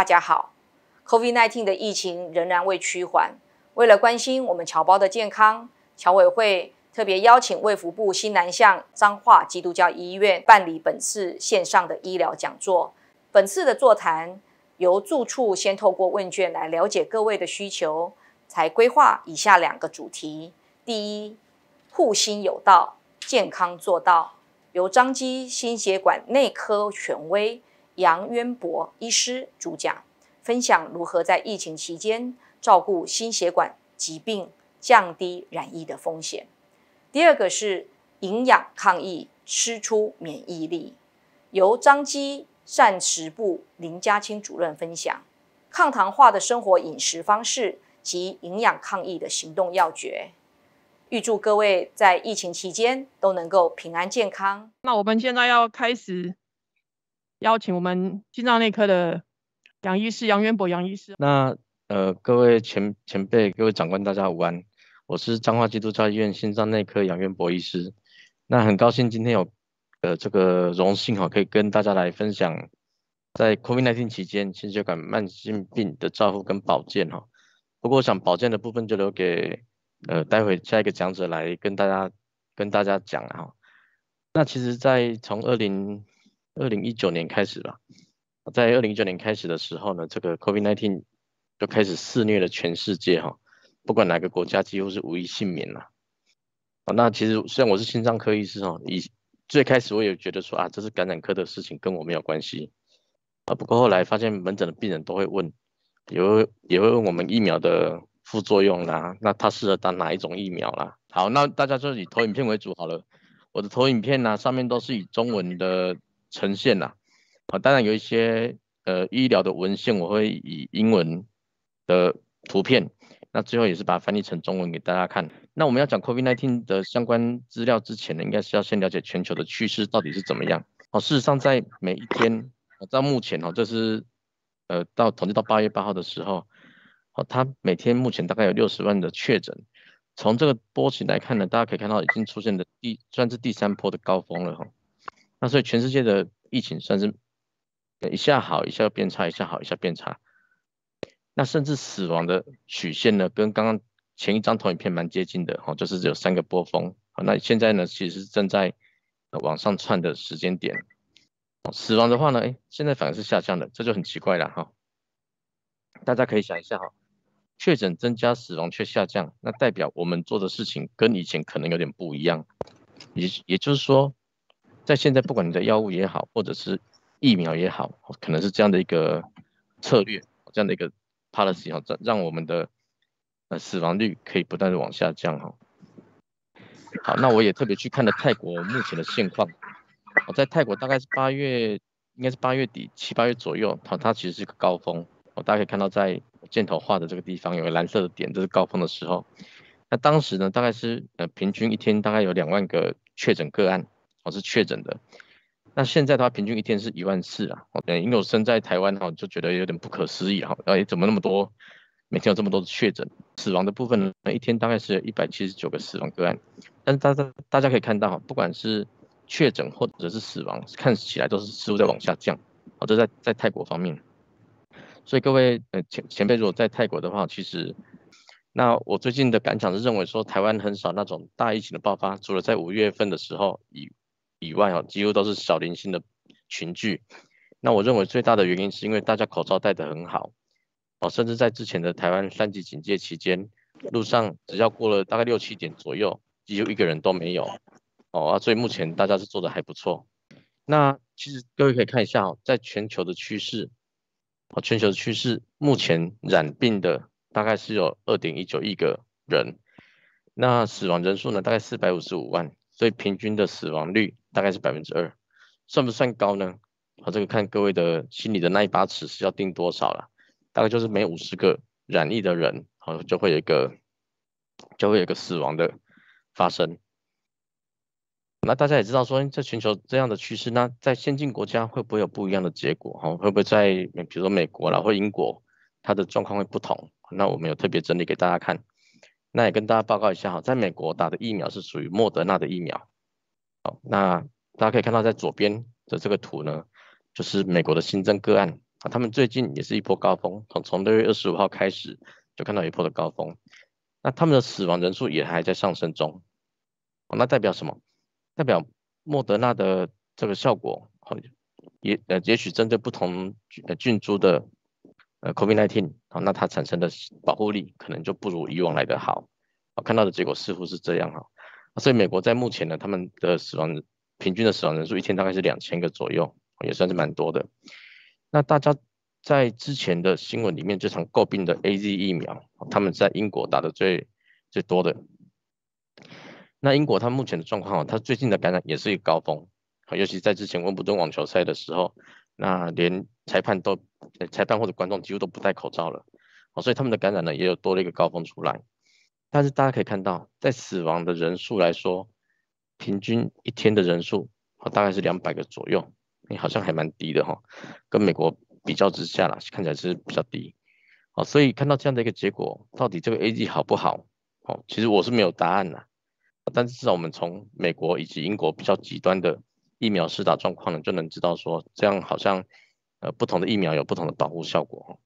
大家好，COVID-19 的疫情仍然未趋缓。为了关心我们侨胞的健康，侨委会特别邀请卫福部新南向彰化基督教医院办理本次线上的医疗讲座。本次的座谈由住处先透过问卷来了解各位的需求，才规划以下两个主题：第一，护心有道，健康做到。由张基心血管内科权威。杨渊博医师主讲，分享如何在疫情期间照顾心血管疾病，降低染疫的风险。第二个是营养抗疫，吃出免疫力，由张基膳食部林家清主任分享抗糖化的生活饮食方式及营养抗疫的行动要诀。预祝各位在疫情期间都能够平安健康。那我们现在要开始。邀请我们心脏内科的杨医师杨元博杨医师。那呃各位前前辈各位长官大家午安，我是彰化基督教医院心脏内科杨元博医师。那很高兴今天有呃这个荣幸哈，可以跟大家来分享在 COVID-19 期间心血管慢性病的照护跟保健哈。不过我想保健的部分就留给呃待会下一个讲者来跟大家跟大家讲哈，那其实，在从二零二零一九年开始了，在二零一九年开始的时候呢，这个 COVID-19 就开始肆虐了全世界哈，不管哪个国家几乎是无一幸免了。啊，那其实虽然我是心脏科医师哦，以最开始我也觉得说啊，这是感染科的事情，跟我没有关系啊。不过后来发现门诊的病人都会问，也会也会问我们疫苗的副作用啦，那它适合打哪一种疫苗啦？好，那大家就以投影片为主好了。我的投影片呢，上面都是以中文的。呈现呐，啊，当然有一些呃医疗的文献，我会以英文的图片，那最后也是把它翻译成中文给大家看。那我们要讲 COVID-19 的相关资料之前呢，应该是要先了解全球的趋势到底是怎么样。哦，事实上在每一天，到目前哦，这是呃到统计到八月八号的时候，哦，它每天目前大概有六十万的确诊。从这个波形来看呢，大家可以看到已经出现的第算是第三波的高峰了哈。那所以全世界的疫情算是一下好一下变差，一下好一下变差。那甚至死亡的曲线呢，跟刚刚前一张投影片蛮接近的哈，就是只有三个波峰。那现在呢，其实正在往上窜的时间点。死亡的话呢，哎，现在反而是下降的，这就很奇怪了哈。大家可以想一下哈，确诊增加，死亡却下降，那代表我们做的事情跟以前可能有点不一样，也也就是说。在现在，不管你的药物也好，或者是疫苗也好，可能是这样的一个策略，这样的一个 policy 哈，让让我们的呃死亡率可以不断的往下降哈。好，那我也特别去看了泰国目前的现况。我在泰国大概是八月，应该是八月底七八月左右，好，它其实是个高峰。我大家可以看到，在箭头画的这个地方有个蓝色的点，这是高峰的时候。那当时呢，大概是呃平均一天大概有两万个确诊个案。哦，是确诊的。那现在的话，平均一天是一万四啊。哦，因为我身在台湾，哈，就觉得有点不可思议哈。哎，怎么那么多？每天有这么多的确诊，死亡的部分，呢？一天大概是有一百七十九个死亡个案。但是大家大家可以看到，哈，不管是确诊或者是死亡，看起来都是似乎在往下降。哦，这在在泰国方面。所以各位，呃，前前辈如果在泰国的话，其实，那我最近的感想是认为说，台湾很少那种大疫情的爆发，除了在五月份的时候以。以外啊，几乎都是小零星的群聚。那我认为最大的原因是因为大家口罩戴得很好，哦，甚至在之前的台湾三级警戒期间，路上只要过了大概六七点左右，几乎一个人都没有。哦啊，所以目前大家是做的还不错。那其实各位可以看一下哦，在全球的趋势，哦，全球的趋势目前染病的大概是有二点一九亿个人，那死亡人数呢大概四百五十五万，所以平均的死亡率。大概是百分之二，算不算高呢？好，这个看各位的心里的那一把尺是要定多少了。大概就是每五十个染疫的人，好就会有一个，就会有一个死亡的发生。那大家也知道说，在全球这样的趋势，那在先进国家会不会有不一样的结果？好，会不会在比如说美国啦或英国，它的状况会不同？那我们有特别整理给大家看。那也跟大家报告一下，哈，在美国打的疫苗是属于莫德纳的疫苗。好，那大家可以看到，在左边的这个图呢，就是美国的新增个案啊，他们最近也是一波高峰，从从六月二十五号开始就看到一波的高峰。那他们的死亡人数也还在上升中，哦，那代表什么？代表莫德纳的这个效果好，也呃也许针对不同呃菌株的呃 COVID-19 啊，那它产生的保护力可能就不如以往来的好。我看到的结果似乎是这样哈。所以美国在目前呢，他们的死亡平均的死亡人数一天大概是两千个左右，也算是蛮多的。那大家在之前的新闻里面最常诟病的 A Z 疫苗，他们在英国打的最最多的。那英国它目前的状况哈，它最近的感染也是一个高峰，尤其在之前温布顿网球赛的时候，那连裁判都裁判或者观众几乎都不戴口罩了，所以他们的感染呢也有多了一个高峰出来。但是大家可以看到，在死亡的人数来说，平均一天的人数哦，大概是两百个左右，你好像还蛮低的哈。跟美国比较之下啦，看起来是比较低，哦，所以看到这样的一个结果，到底这个 A G 好不好？哦，其实我是没有答案的，但是至少我们从美国以及英国比较极端的疫苗施打状况呢，就能知道说，这样好像呃不同的疫苗有不同的保护效果哈。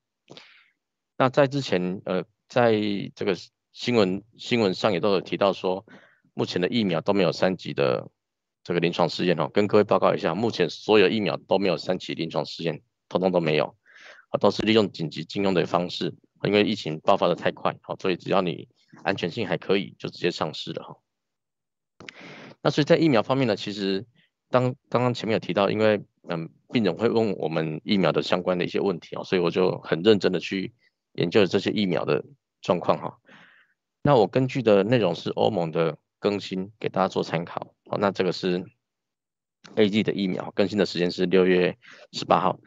那在之前呃在这个。新闻新闻上也都有提到说，目前的疫苗都没有三级的这个临床试验哈，跟各位报告一下，目前所有疫苗都没有三级临床试验，通通都没有，啊，都是利用紧急禁用的方式，因为疫情爆发的太快，好，所以只要你安全性还可以，就直接上市了哈。那所以在疫苗方面呢，其实当刚刚前面有提到，因为嗯，病人会问我们疫苗的相关的一些问题啊，所以我就很认真的去研究这些疫苗的状况哈。那我根据的内容是欧盟的更新，给大家做参考。好，那这个是 A G 的疫苗更新的时间是六月十八号。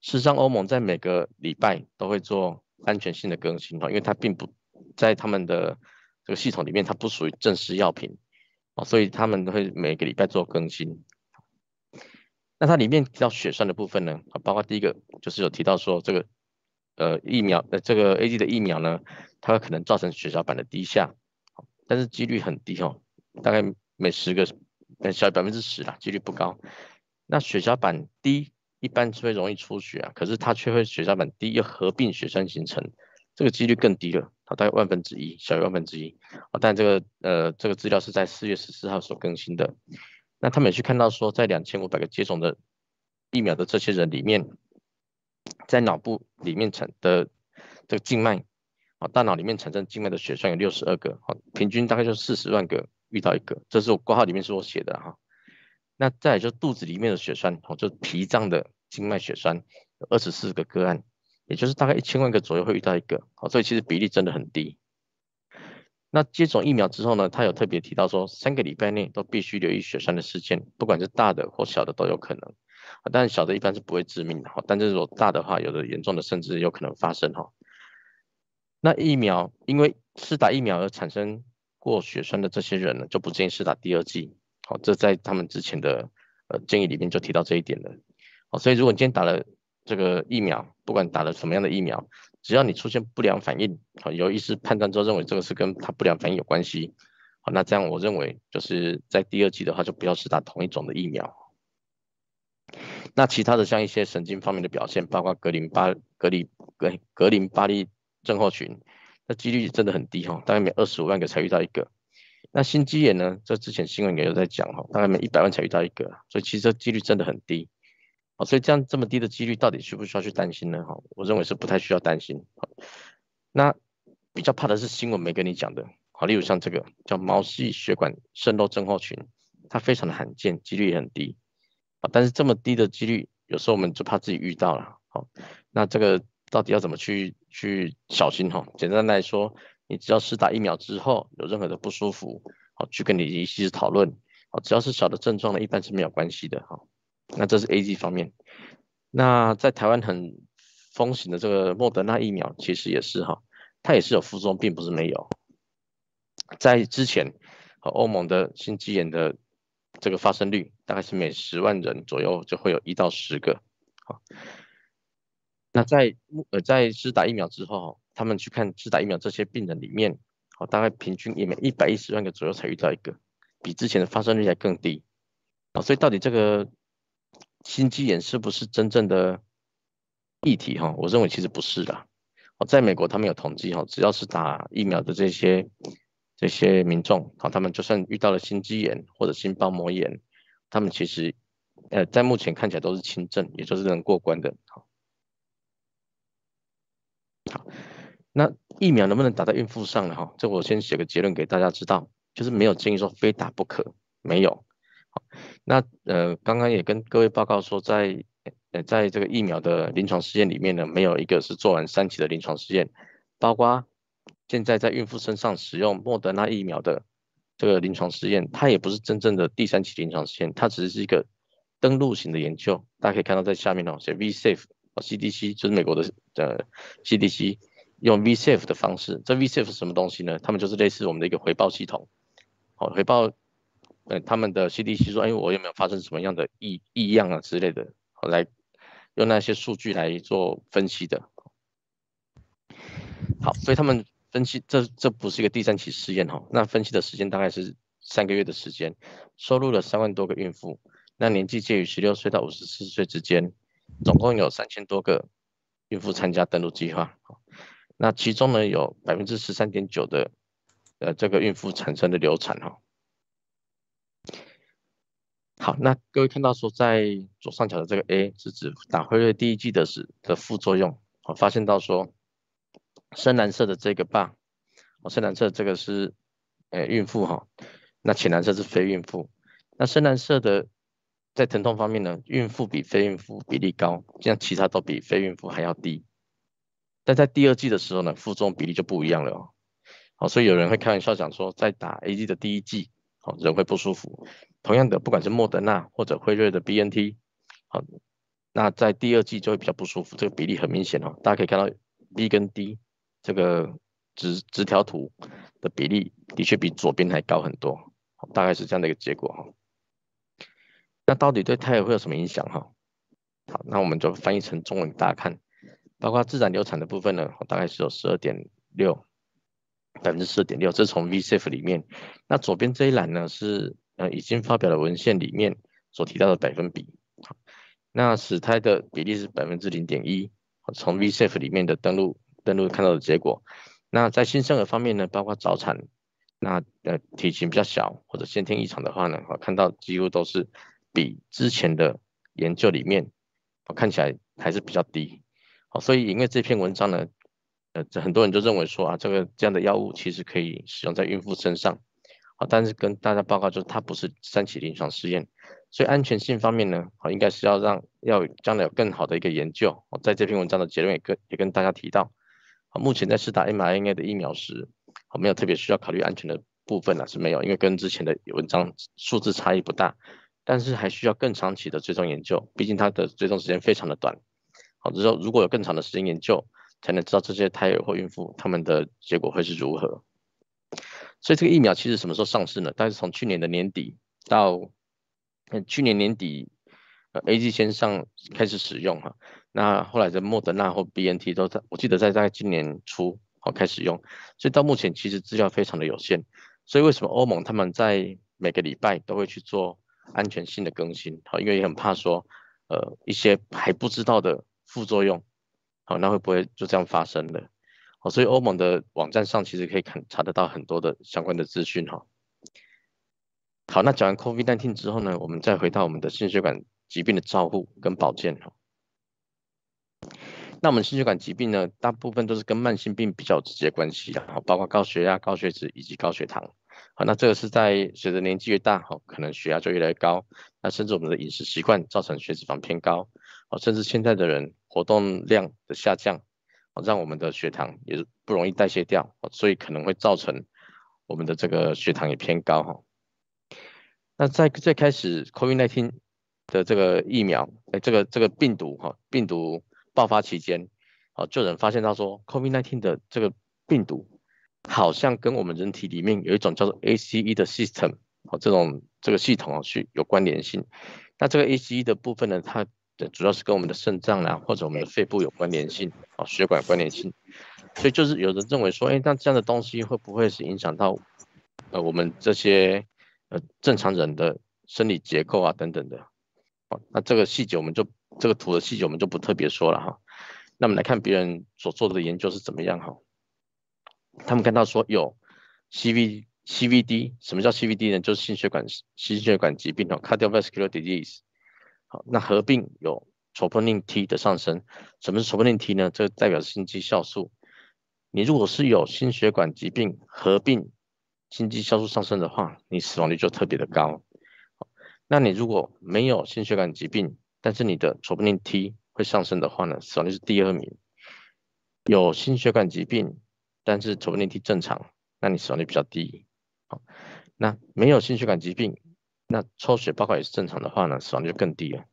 事实上，欧盟在每个礼拜都会做安全性的更新哦，因为它并不在他们的这个系统里面，它不属于正式药品啊，所以他们都会每个礼拜做更新。那它里面提到血栓的部分呢？啊，包括第一个就是有提到说这个。呃，疫苗，呃这个 A D 的疫苗呢，它可能造成血小板的低下，但是几率很低哦，大概每十个小于百分之十啦，几率不高。那血小板低一般会容易出血啊，可是它却会血小板低又合并血栓形成，这个几率更低了，大概万分之一，小于万分之一。好，但这个呃这个资料是在四月十四号所更新的，那他们也去看到说，在两千五百个接种的疫苗的这些人里面。在脑部里面产的这个静脉，啊，大脑里面产生静脉的血栓有六十二个，啊，平均大概就四十万个遇到一个，这是我挂号里面是我写的哈。那再就肚子里面的血栓，哦，就脾脏的静脉血栓，有二十四个个案，也就是大概一千万个左右会遇到一个，好，所以其实比例真的很低。那接种疫苗之后呢，他有特别提到说，三个礼拜内都必须留意血栓的事件，不管是大的或小的都有可能。但小的一般是不会致命的哈，但这种大的话，有的严重的甚至有可能发生哈。那疫苗因为是打疫苗而产生过血栓的这些人呢，就不建议是打第二剂。好，这在他们之前的呃建议里面就提到这一点了。好，所以如果你今天打了这个疫苗，不管打了什么样的疫苗，只要你出现不良反应，好，有医师判断之后认为这个是跟他不良反应有关系，好，那这样我认为就是在第二剂的话，就不要是打同一种的疫苗。那其他的像一些神经方面的表现，包括格林巴格林格格林巴利症候群，那几率真的很低哈，大概每二十五万个才遇到一个。那心肌炎呢？这之前新闻也有在讲哈，大概每一百万才遇到一个，所以其实几率真的很低。好，所以这样这么低的几率，到底需不需要去担心呢？哈，我认为是不太需要担心。好，那比较怕的是新闻没跟你讲的，好，例如像这个叫毛细血管渗漏症候群，它非常的罕见，几率也很低。啊，但是这么低的几率，有时候我们就怕自己遇到了。好，那这个到底要怎么去去小心哈？简单来说，你只要是打疫苗之后有任何的不舒服，好，去跟你医师讨论。好，只要是小的症状呢，一般是没有关系的哈。那这是 A G 方面。那在台湾很风行的这个莫德纳疫苗，其实也是哈，它也是有副作用，并不是没有。在之前和欧盟的心肌炎的这个发生率。大概是每十万人左右就会有一到十个，好，那在呃在施打疫苗之后，他们去看施打疫苗这些病人里面，好，大概平均也每一百一十万个左右才遇到一个，比之前的发生率还更低，啊，所以到底这个心肌炎是不是真正的议题哈？我认为其实不是的，哦，在美国他们有统计哈，只要是打疫苗的这些这些民众，好，他们就算遇到了心肌炎或者心包膜炎。他们其实，呃，在目前看起来都是轻症，也就是能过关的。好，好，那疫苗能不能打在孕妇上呢？哈，这我先写个结论给大家知道，就是没有建议说非打不可，没有。好，那呃，刚刚也跟各位报告说，在呃，在这个疫苗的临床试验里面呢，没有一个是做完三期的临床试验，包括现在在孕妇身上使用莫德纳疫苗的。这个临床试验它也不是真正的第三期临床试验，它只是一个登录型的研究。大家可以看到在下面呢写 V-safe，哦 CDC 就是美国的呃 CDC 用 V-safe 的方式。这 V-safe 是什么东西呢？他们就是类似我们的一个回报系统，好回报，呃他们的 CDC 说，哎我有没有发生什么样的异异样啊之类的，来用那些数据来做分析的。好，所以他们。分析这这不是一个第三期试验哈，那分析的时间大概是三个月的时间，收录了三万多个孕妇，那年纪介于十六岁到五十四岁之间，总共有三千多个孕妇参加登陆计划，那其中呢有百分之十三点九的呃这个孕妇产生的流产哈，好，那各位看到说在左上角的这个 A 是指打辉瑞第一剂的是的副作用，我发现到说。深蓝色的这个棒，哦，深蓝色这个是诶孕妇哈，那浅蓝色是非孕妇。那深蓝色的在疼痛方面呢，孕妇比非孕妇比例高，这样其他都比非孕妇还要低。但在第二季的时候呢，负重比例就不一样了哦。好，所以有人会开玩笑讲说，在打 A G 的第一季，哦，人会不舒服。同样的，不管是莫德纳或者辉瑞的 B N T，好，那在第二季就会比较不舒服，这个比例很明显哦，大家可以看到 B 跟 D。这个直直条图的比例的确比左边还高很多，大概是这样的一个结果哈。那到底对胎儿会有什么影响哈？好，那我们就翻译成中文大家看，包括自然流产的部分呢，大概是有十二点六百分之四点六，这是从 VCF 里面。那左边这一栏呢是呃已经发表的文献里面所提到的百分比。那死胎的比例是百分之零点一，从 VCF 里面的登录。登录看到的结果，那在新生儿方面呢，包括早产，那呃体型比较小或者先天异常的话呢，我看到几乎都是比之前的研究里面，我看起来还是比较低，好，所以因为这篇文章呢，呃这很多人都认为说啊这个这样的药物其实可以使用在孕妇身上，好，但是跟大家报告就是它不是三期临床试验，所以安全性方面呢，好，应该是要让要将来有更好的一个研究，我在这篇文章的结论也跟也跟大家提到。目前在试打 mRNA 的疫苗时，我没有特别需要考虑安全的部分呢，是没有，因为跟之前的文章数字差异不大，但是还需要更长期的追踪研究，毕竟它的追踪时间非常的短。好，之后如果有更长的时间研究，才能知道这些胎儿或孕妇他们的结果会是如何。所以这个疫苗其实什么时候上市呢？但是从去年的年底到去年年底。A. G. 先上开始使用哈，那后来的莫德纳或 B. N. T. 都在，我记得在在今年初好开始用，所以到目前其实资料非常的有限，所以为什么欧盟他们在每个礼拜都会去做安全性的更新？好，因为也很怕说，呃，一些还不知道的副作用，好，那会不会就这样发生了？好，所以欧盟的网站上其实可以看查得到很多的相关的资讯哈。好，那讲完 COVID-19 之后呢，我们再回到我们的心血管。疾病的照护跟保健哦，那我们心血管疾病呢，大部分都是跟慢性病比较直接关系的包括高血压、高血脂以及高血糖好，那这个是在随着年纪越大，哦，可能血压就越来越高，那甚至我们的饮食习惯造成血脂肪偏高啊，甚至现在的人活动量的下降，让我们的血糖也是不容易代谢掉所以可能会造成我们的这个血糖也偏高哈。那在最开始，COVID-19。的这个疫苗，哎，这个这个病毒哈，病毒爆发期间，啊，就有人发现他说，COVID-19 的这个病毒好像跟我们人体里面有一种叫做 ACE 的系统，啊，这种这个系统啊，是有关联性。那这个 ACE 的部分呢，它的主要是跟我们的肾脏啦，或者我们的肺部有关联性，啊，血管有关联性。所以就是有人认为说，哎，那这样的东西会不会是影响到，呃，我们这些呃正常人的生理结构啊，等等的？那这个细节我们就这个图的细节我们就不特别说了哈。那我们来看别人所做的研究是怎么样哈。他们看到说有 CVCVD，什么叫 CVD 呢？就是心血管心血管疾病哦 c a r d i o v a s c u l a r disease。好，那合并有 troponin T 的上升。什么是 troponin T 呢？这代表心肌酵素。你如果是有心血管疾病合并心肌酵素上升的话，你死亡率就特别的高。那你如果没有心血管疾病，但是你的 t r o T 会上升的话呢，死亡率是第二名。有心血管疾病，但是 t r o T 正常，那你死亡率比较低。好，那没有心血管疾病，那抽血报告也是正常的话呢，死亡率就更低了。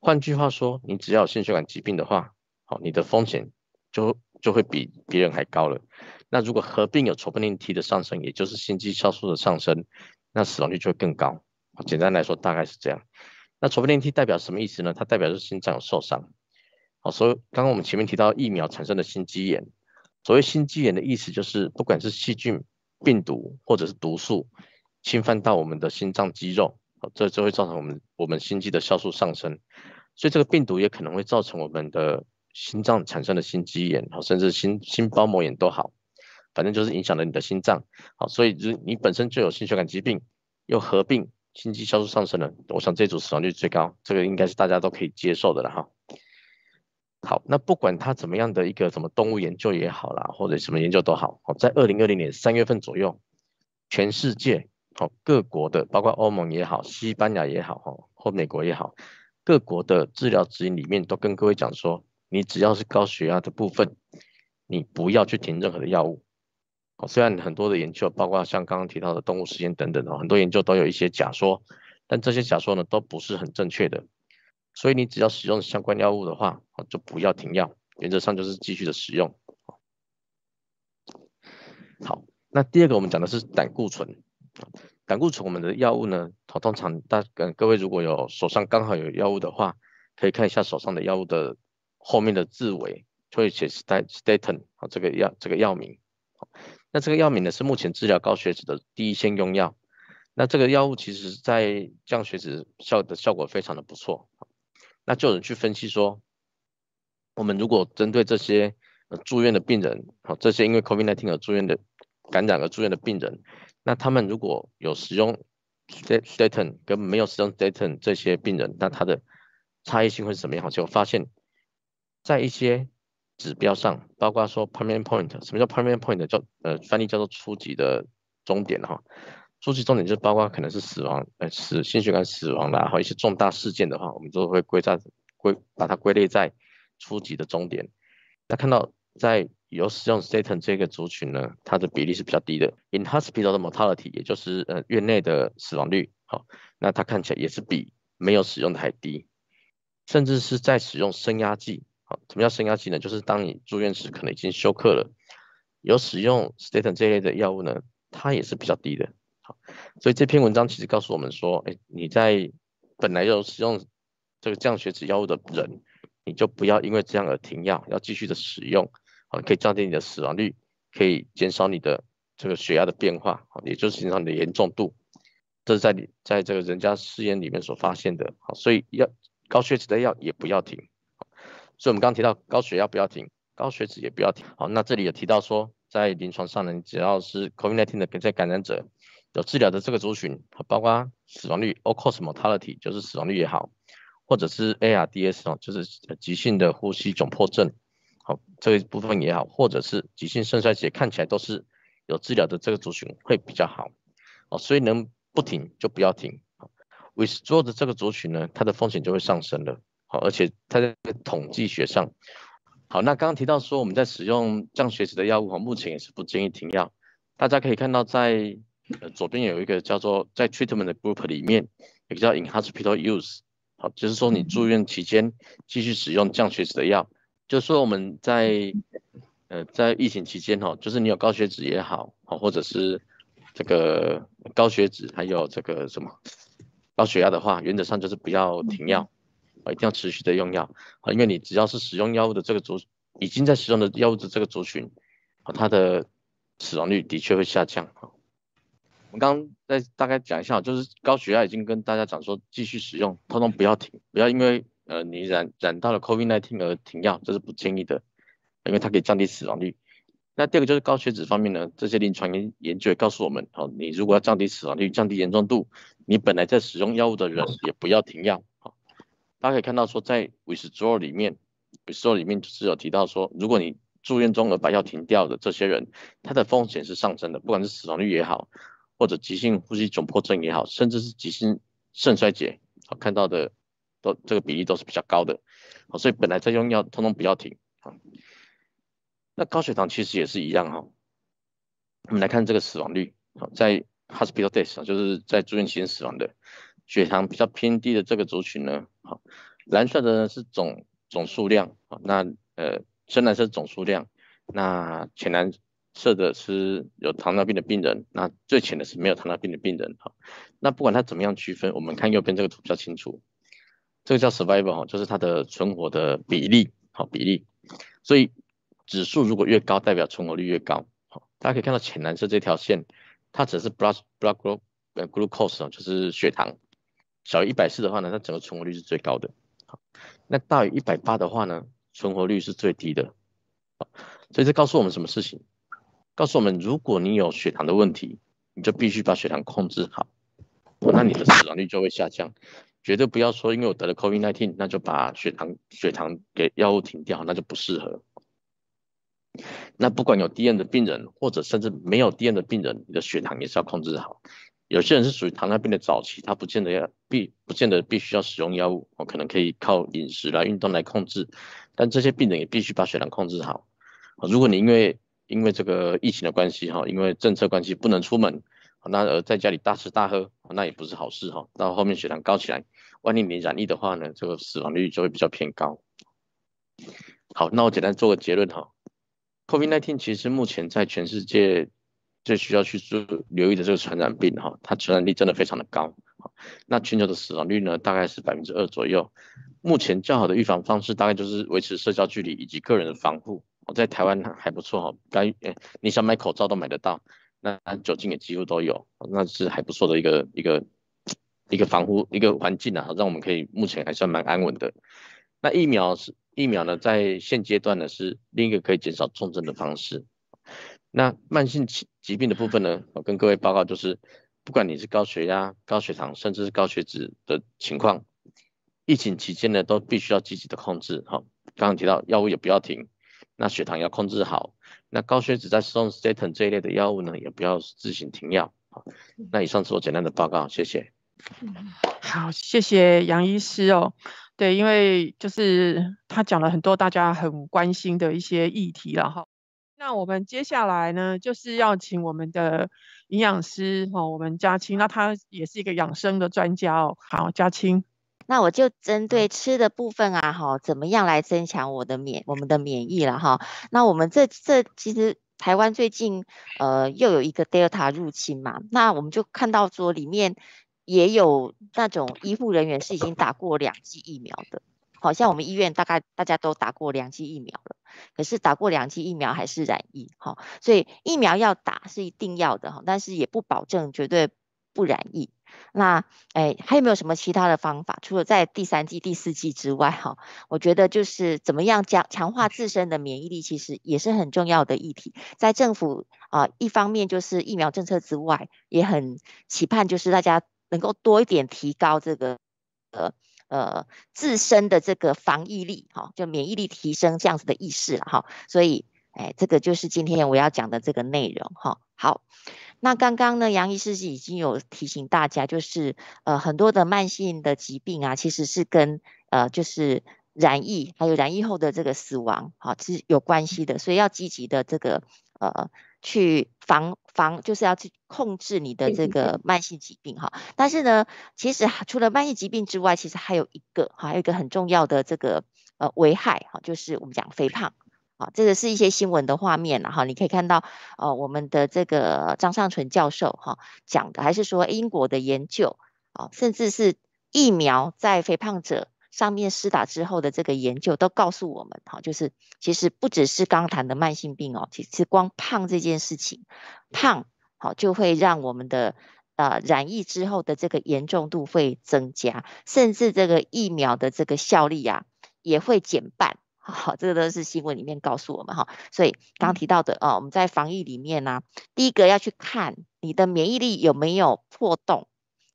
换句话说，你只要有心血管疾病的话，好，你的风险就就会比别人还高了。那如果合并有 t r o T 的上升，也就是心肌细素的上升，那死亡率就会更高。简单来说，大概是这样。那除非电梯代表什么意思呢？它代表是心脏受伤。好，所以刚刚我们前面提到疫苗产生的心肌炎。所谓心肌炎的意思，就是不管是细菌、病毒或者是毒素侵犯到我们的心脏肌肉，这就会造成我们我们心肌的酵素上升。所以这个病毒也可能会造成我们的心脏产生的心肌炎，好，甚至心心包膜炎都好，反正就是影响了你的心脏。好，所以你本身就有心血管疾病，又合并。新肌消售上升了，我想这组死亡率最高，这个应该是大家都可以接受的了哈。好，那不管它怎么样的一个什么动物研究也好啦，或者什么研究都好，好在二零二零年三月份左右，全世界哦各国的，包括欧盟也好，西班牙也好，哈或美国也好，各国的治疗指引里面都跟各位讲说，你只要是高血压的部分，你不要去停任何的药物。哦，虽然很多的研究，包括像刚刚提到的动物实验等等，哦，很多研究都有一些假说，但这些假说呢都不是很正确的。所以你只要使用相关药物的话，哦，就不要停药，原则上就是继续的使用。好，那第二个我们讲的是胆固醇。胆固醇，我们的药物呢，通常大嗯，各位如果有手上刚好有药物的话，可以看一下手上的药物的后面的字尾，会写 stat i n 哦，这个药这个药名。那这个药名呢是目前治疗高血脂的第一线用药。那这个药物其实在降血脂效的效果非常的不错。那就有人去分析说，我们如果针对这些住院的病人，好这些因为 COVID-19 而住院的感染而住院的病人，那他们如果有使用 statin 跟没有使用 statin 这些病人，那他的差异性会是什么样？好，就发现在一些。指标上，包括说 permanent point，什么叫 permanent point？叫呃翻译叫做初级的终点哈。初级终点就是包括可能是死亡，呃死心血管死亡啦，或一些重大事件的话，我们都会归在归把它归类在初级的终点。那看到在有使用 s t a t a n 这个族群呢，它的比例是比较低的。In hospital 的 mortality，也就是呃院内的死亡率，好，那它看起来也是比没有使用的还低，甚至是在使用升压剂。好，什么叫升压剂呢？就是当你住院时可能已经休克了，有使用 statin 这类的药物呢，它也是比较低的。好，所以这篇文章其实告诉我们说，哎，你在本来就使用这个降血脂药物的人，你就不要因为这样而停药，要继续的使用，啊，可以降低你的死亡率，可以减少你的这个血压的变化，好，也就是少你的严重度，这是在你在这个人家试验里面所发现的。好，所以要高血脂的药也不要停。所以我们刚刚提到高血压不要停，高血脂也不要停。好，那这里有提到说，在临床上呢，只要是 COVID-19 的在感染者有治疗的这个族群，包括死亡率 o c a u s mortality） 就是死亡率也好，或者是 ARDS 哦，就是急性的呼吸窘迫症，好这一部分也好，或者是急性肾衰竭看起来都是有治疗的这个族群会比较好。哦，所以能不停就不要停。未治疗的这个族群呢，它的风险就会上升了。好，而且它在统计学上，好，那刚刚提到说我们在使用降血脂的药物，哈，目前也是不建议停药。大家可以看到，在左边有一个叫做在 treatment group 里面，也叫 in hospital use，好，就是说你住院期间继续使用降血脂的药，就说我们在呃在疫情期间，哈，就是你有高血脂也好，哈，或者是这个高血脂还有这个什么高血压的话，原则上就是不要停药。一定要持续的用药啊，因为你只要是使用药物的这个组，已经在使用的药物的这个族群啊，它的死亡率的确会下降啊。我们刚刚在大概讲一下，就是高血压已经跟大家讲说，继续使用，统统不要停，不要因为呃你染染到了 COVID-19 而停药，这是不建议的，因为它可以降低死亡率。那第二个就是高血脂方面呢，这些临床研研究告诉我们哦，你如果要降低死亡率、降低严重度，你本来在使用药物的人也不要停药。大家可以看到，说在 w i t h d r a a w l 里面 w i t h d r a a w l 里面就是有提到说，如果你住院中而把药停掉的这些人，他的风险是上升的，不管是死亡率也好，或者急性呼吸窘迫症也好，甚至是急性肾衰竭，好看到的都这个比例都是比较高的。好，所以本来在用药通通不要停。好，那高血糖其实也是一样哈。我们来看这个死亡率，好在 Hospital d a y h 就是在住院期间死亡的。血糖比较偏低的这个族群呢，好，蓝色的呢是总总数量，那呃深蓝色总数量，那浅蓝色的是有糖尿病的病人，那最浅的是没有糖尿病的病人，好，那不管它怎么样区分，我们看右边这个图比较清楚，这个叫 survival 哈，就是它的存活的比例，好比例，所以指数如果越高，代表存活率越高，好，大家可以看到浅蓝色这条线，它只是 blood blood glucose 啊，就是血糖。小于一百四的话呢，它整个存活率是最高的。那大于一百八的话呢，存活率是最低的。所以这告诉我们什么事情？告诉我们，如果你有血糖的问题，你就必须把血糖控制好，那你的死亡率就会下降。绝对不要说，因为我得了 COVID-19，那就把血糖血糖给药物停掉，那就不适合。那不管有 D N 的病人，或者甚至没有 D N 的病人，你的血糖也是要控制好。有些人是属于糖尿病的早期，他不见得要必不见得必须要使用药物，我可能可以靠饮食来、运动来控制。但这些病人也必须把血糖控制好。如果你因为因为这个疫情的关系哈，因为政策关系不能出门，那而在家里大吃大喝，那也不是好事哈。到后面血糖高起来，万一你染疫的话呢，这个死亡率就会比较偏高。好，那我简单做个结论哈，COVID-19 其实目前在全世界。最需要去注留意的这个传染病哈，它传染力真的非常的高。那全球的死亡率呢，大概是百分之二左右。目前较好的预防方式，大概就是维持社交距离以及个人的防护。我在台湾还不错哈，干你想买口罩都买得到，那酒精也几乎都有，那是还不错的一个一个一个防护一个环境啊，让我们可以目前还算蛮安稳的。那疫苗是疫苗呢，在现阶段呢，是另一个可以减少重症的方式。那慢性疾疾病的部分呢？我跟各位报告，就是不管你是高血压、高血糖，甚至是高血脂的情况，疫情期间呢，都必须要积极的控制。哈，刚刚提到药物也不要停，那血糖要控制好，那高血脂在使用 statin 这一类的药物呢，也不要自行停药。好，那以上是我简单的报告，谢谢。好，谢谢杨医师哦。对，因为就是他讲了很多大家很关心的一些议题了哈。那我们接下来呢，就是要请我们的营养师哈，我们嘉青，那他也是一个养生的专家哦。好，嘉青，那我就针对吃的部分啊，哈，怎么样来增强我的免我们的免疫了哈？那我们这这其实台湾最近呃又有一个 Delta 入侵嘛，那我们就看到说里面也有那种医护人员是已经打过两剂疫苗的，好像我们医院大概大家都打过两剂疫苗了。可是打过两剂疫苗还是染疫，哈，所以疫苗要打是一定要的，哈，但是也不保证绝对不染疫。那，哎，还有没有什么其他的方法？除了在第三季、第四季之外，哈，我觉得就是怎么样强强化自身的免疫力，其实也是很重要的议题。在政府啊，一方面就是疫苗政策之外，也很期盼就是大家能够多一点提高这个呃。呃，自身的这个防疫力，哈，就免疫力提升这样子的意识了，哈，所以，哎，这个就是今天我要讲的这个内容，哈。好，那刚刚呢，杨医师已经有提醒大家，就是呃，很多的慢性的疾病啊，其实是跟呃，就是染疫还有染疫后的这个死亡，哈，是有关系的，所以要积极的这个呃。去防防，就是要去控制你的这个慢性疾病哈。但是呢，其实除了慢性疾病之外，其实还有一个哈，还有一个很重要的这个呃危害哈，就是我们讲肥胖啊。这个是一些新闻的画面了哈，你可以看到呃我们的这个张尚存教授哈讲的，还是说英国的研究啊，甚至是疫苗在肥胖者。上面施打之后的这个研究都告诉我们，哈，就是其实不只是刚谈的慢性病哦，其实光胖这件事情，胖好就会让我们的呃染疫之后的这个严重度会增加，甚至这个疫苗的这个效力呀也会减半，好，这个都是新闻里面告诉我们哈。所以刚刚提到的啊，我们在防疫里面呢，第一个要去看你的免疫力有没有破洞。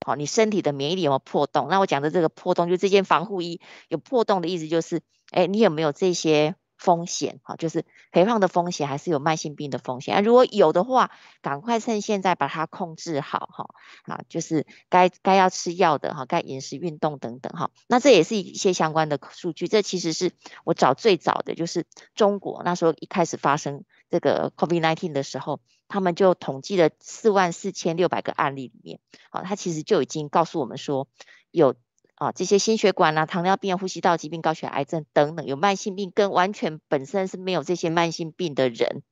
好，你身体的免疫力有没有破洞？那我讲的这个破洞，就这件防护衣有破洞的意思，就是，哎，你有没有这些风险？哈，就是肥胖的风险，还是有慢性病的风险？啊，如果有的话，赶快趁现在把它控制好，哈，啊，就是该该要吃药的，哈，该饮食运动等等，哈。那这也是一些相关的数据，这其实是我找最早的就是中国那时候一开始发生这个 COVID-19 的时候。他们就统计了四万四千六百个案例里面，好，他其实就已经告诉我们说，有啊这些心血管啊、糖尿病、呼吸道疾病、高血压、癌症等等，有慢性病跟完全本身是没有这些慢性病的人，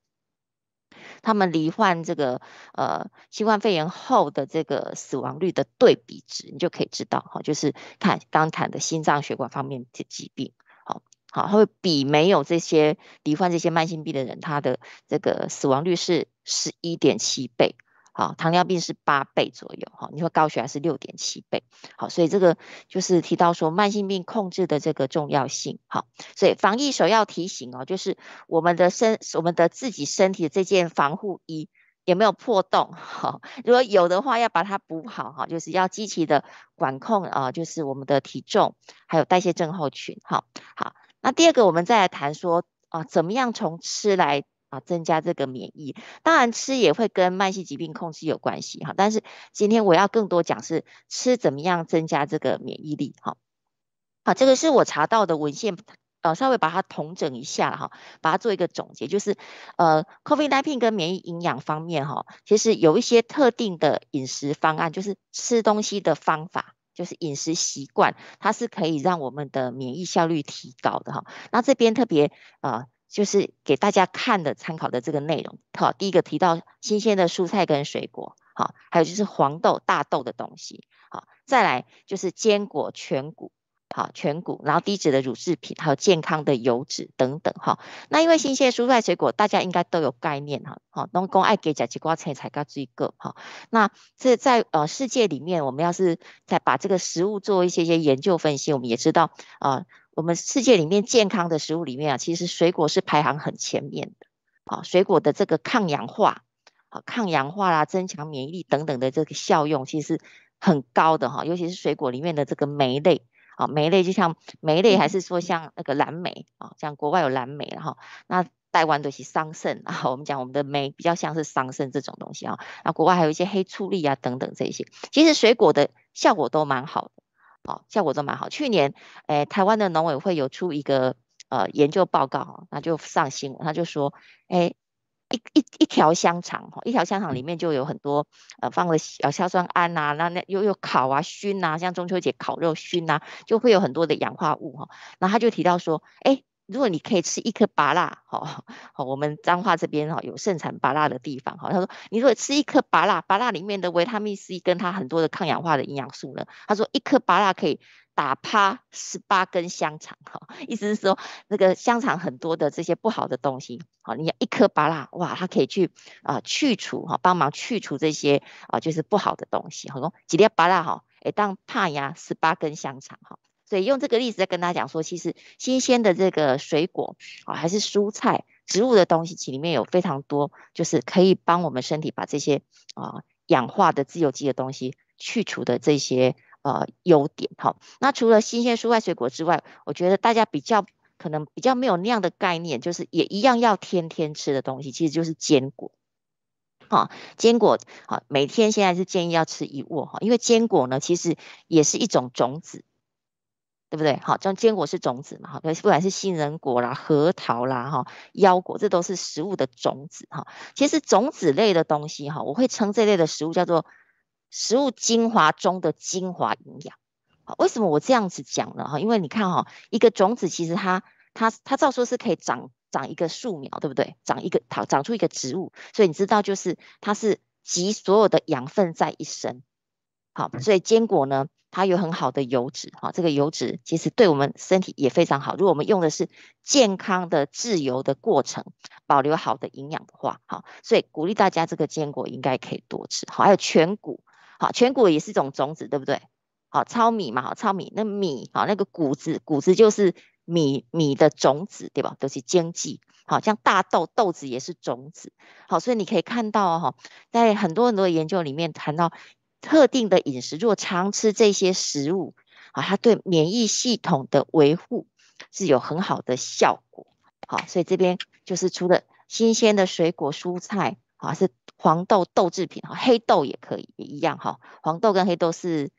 他们罹患这个呃新冠肺炎后的这个死亡率的对比值，你就可以知道哈，就是看刚谈的心脏血管方面的疾病，好好，会比没有这些罹患这些慢性病的人，他的这个死亡率是。十一点七倍，好，糖尿病是八倍左右，哈，你说高血压是六点七倍，好，所以这个就是提到说慢性病控制的这个重要性，好，所以防疫首要提醒哦，就是我们的身，我们的自己身体这件防护衣有没有破洞，哈，如果有的话要把它补好，哈，就是要积极的管控啊，就是我们的体重还有代谢症候群，哈。好，那第二个我们再来谈说啊，怎么样从吃来。啊，增加这个免疫，当然吃也会跟慢性疾病控制有关系哈。但是今天我要更多讲是吃怎么样增加这个免疫力哈。好，这个是我查到的文献，呃，稍微把它统整一下哈，把它做一个总结，就是呃，COVID-19 跟免疫营养方面哈，其实有一些特定的饮食方案，就是吃东西的方法，就是饮食习惯，它是可以让我们的免疫效率提高的哈。那这边特别啊。就是给大家看的参考的这个内容，好，第一个提到新鲜的蔬菜跟水果，好，还有就是黄豆、大豆的东西，好，再来就是坚果、全谷。好，全谷，然后低脂的乳制品，还有健康的油脂等等，哈。那因为新鲜蔬菜水果，大家应该都有概念哈。好，农工爱给甲吉瓜菜才够追个哈。那这在呃世界里面，我们要是再把这个食物做一些些研究分析，我们也知道啊，我们世界里面健康的食物里面啊，其实水果是排行很前面的。好，水果的这个抗氧化，好抗氧化啦，增强免疫力等等的这个效用，其实很高的哈。尤其是水果里面的这个酶类。啊，梅类就像梅类，还是说像那个蓝莓啊？像国外有蓝莓了哈，那台湾都是桑葚啊。我们讲我们的梅比较像是桑葚这种东西啊。那国外还有一些黑醋栗啊等等这一些，其实水果的效果都蛮好的，好效果都蛮好。去年，哎，台湾的农委会有出一个呃研究报告，那就上新闻，他就说，哎。一一一条香肠哈，一条香肠里面就有很多呃放了呃硝酸铵呐，那那又又烤啊熏呐，像中秋节烤肉熏呐，就会有很多的氧化物哈。然后他就提到说，哎，如果你可以吃一颗芭辣哈，好，我们彰化这边哈有盛产芭辣的地方哈，他说，你如果吃一颗芭辣，芭辣里面的维他命 C 跟它很多的抗氧化的营养素呢，他说一颗芭辣可以。打趴十八根香肠哈，意思是说那个香肠很多的这些不好的东西，好，你要一颗拔拉哇，它可以去啊去除哈，帮忙去除这些啊就是不好的东西，好用几粒拔拉哈，哎，当趴压十八根香肠哈，所以用这个例子在跟大家讲说，其实新鲜的这个水果啊还是蔬菜植物的东西，其里面有非常多就是可以帮我们身体把这些啊氧化的自由基的东西去除的这些。呃，优点哈。那除了新鲜蔬菜水果之外，我觉得大家比较可能比较没有那样的概念，就是也一样要天天吃的东西，其实就是坚果。哈，坚果，哈，每天现在是建议要吃一握哈，因为坚果呢，其实也是一种种子，对不对？好，像坚果是种子嘛，哈，不管是杏仁果啦、核桃啦、哈、腰果，这都是食物的种子哈。其实种子类的东西哈，我会称这类的食物叫做。食物精华中的精华营养，好，为什么我这样子讲呢？哈，因为你看哈，一个种子其实它它它照说是可以长长一个树苗，对不对？长一个长长出一个植物，所以你知道就是它是集所有的养分在一身，好，所以坚果呢它有很好的油脂，哈，这个油脂其实对我们身体也非常好。如果我们用的是健康的自由的过程，保留好的营养的话，好，所以鼓励大家这个坚果应该可以多吃，好，还有全谷。好，全谷也是一种种子，对不对？好，糙米嘛，好，糙米那米，好，那个谷子，谷子就是米，米的种子，对吧？都是经济。好，像大豆，豆子也是种子。好，所以你可以看到哈，在很多很多研究里面谈到，特定的饮食若常吃这些食物，好，它对免疫系统的维护是有很好的效果。好，所以这边就是除了新鲜的水果、蔬菜。啊，是黄豆豆制品哈，黑豆也可以，也一样哈。黄豆跟黑豆是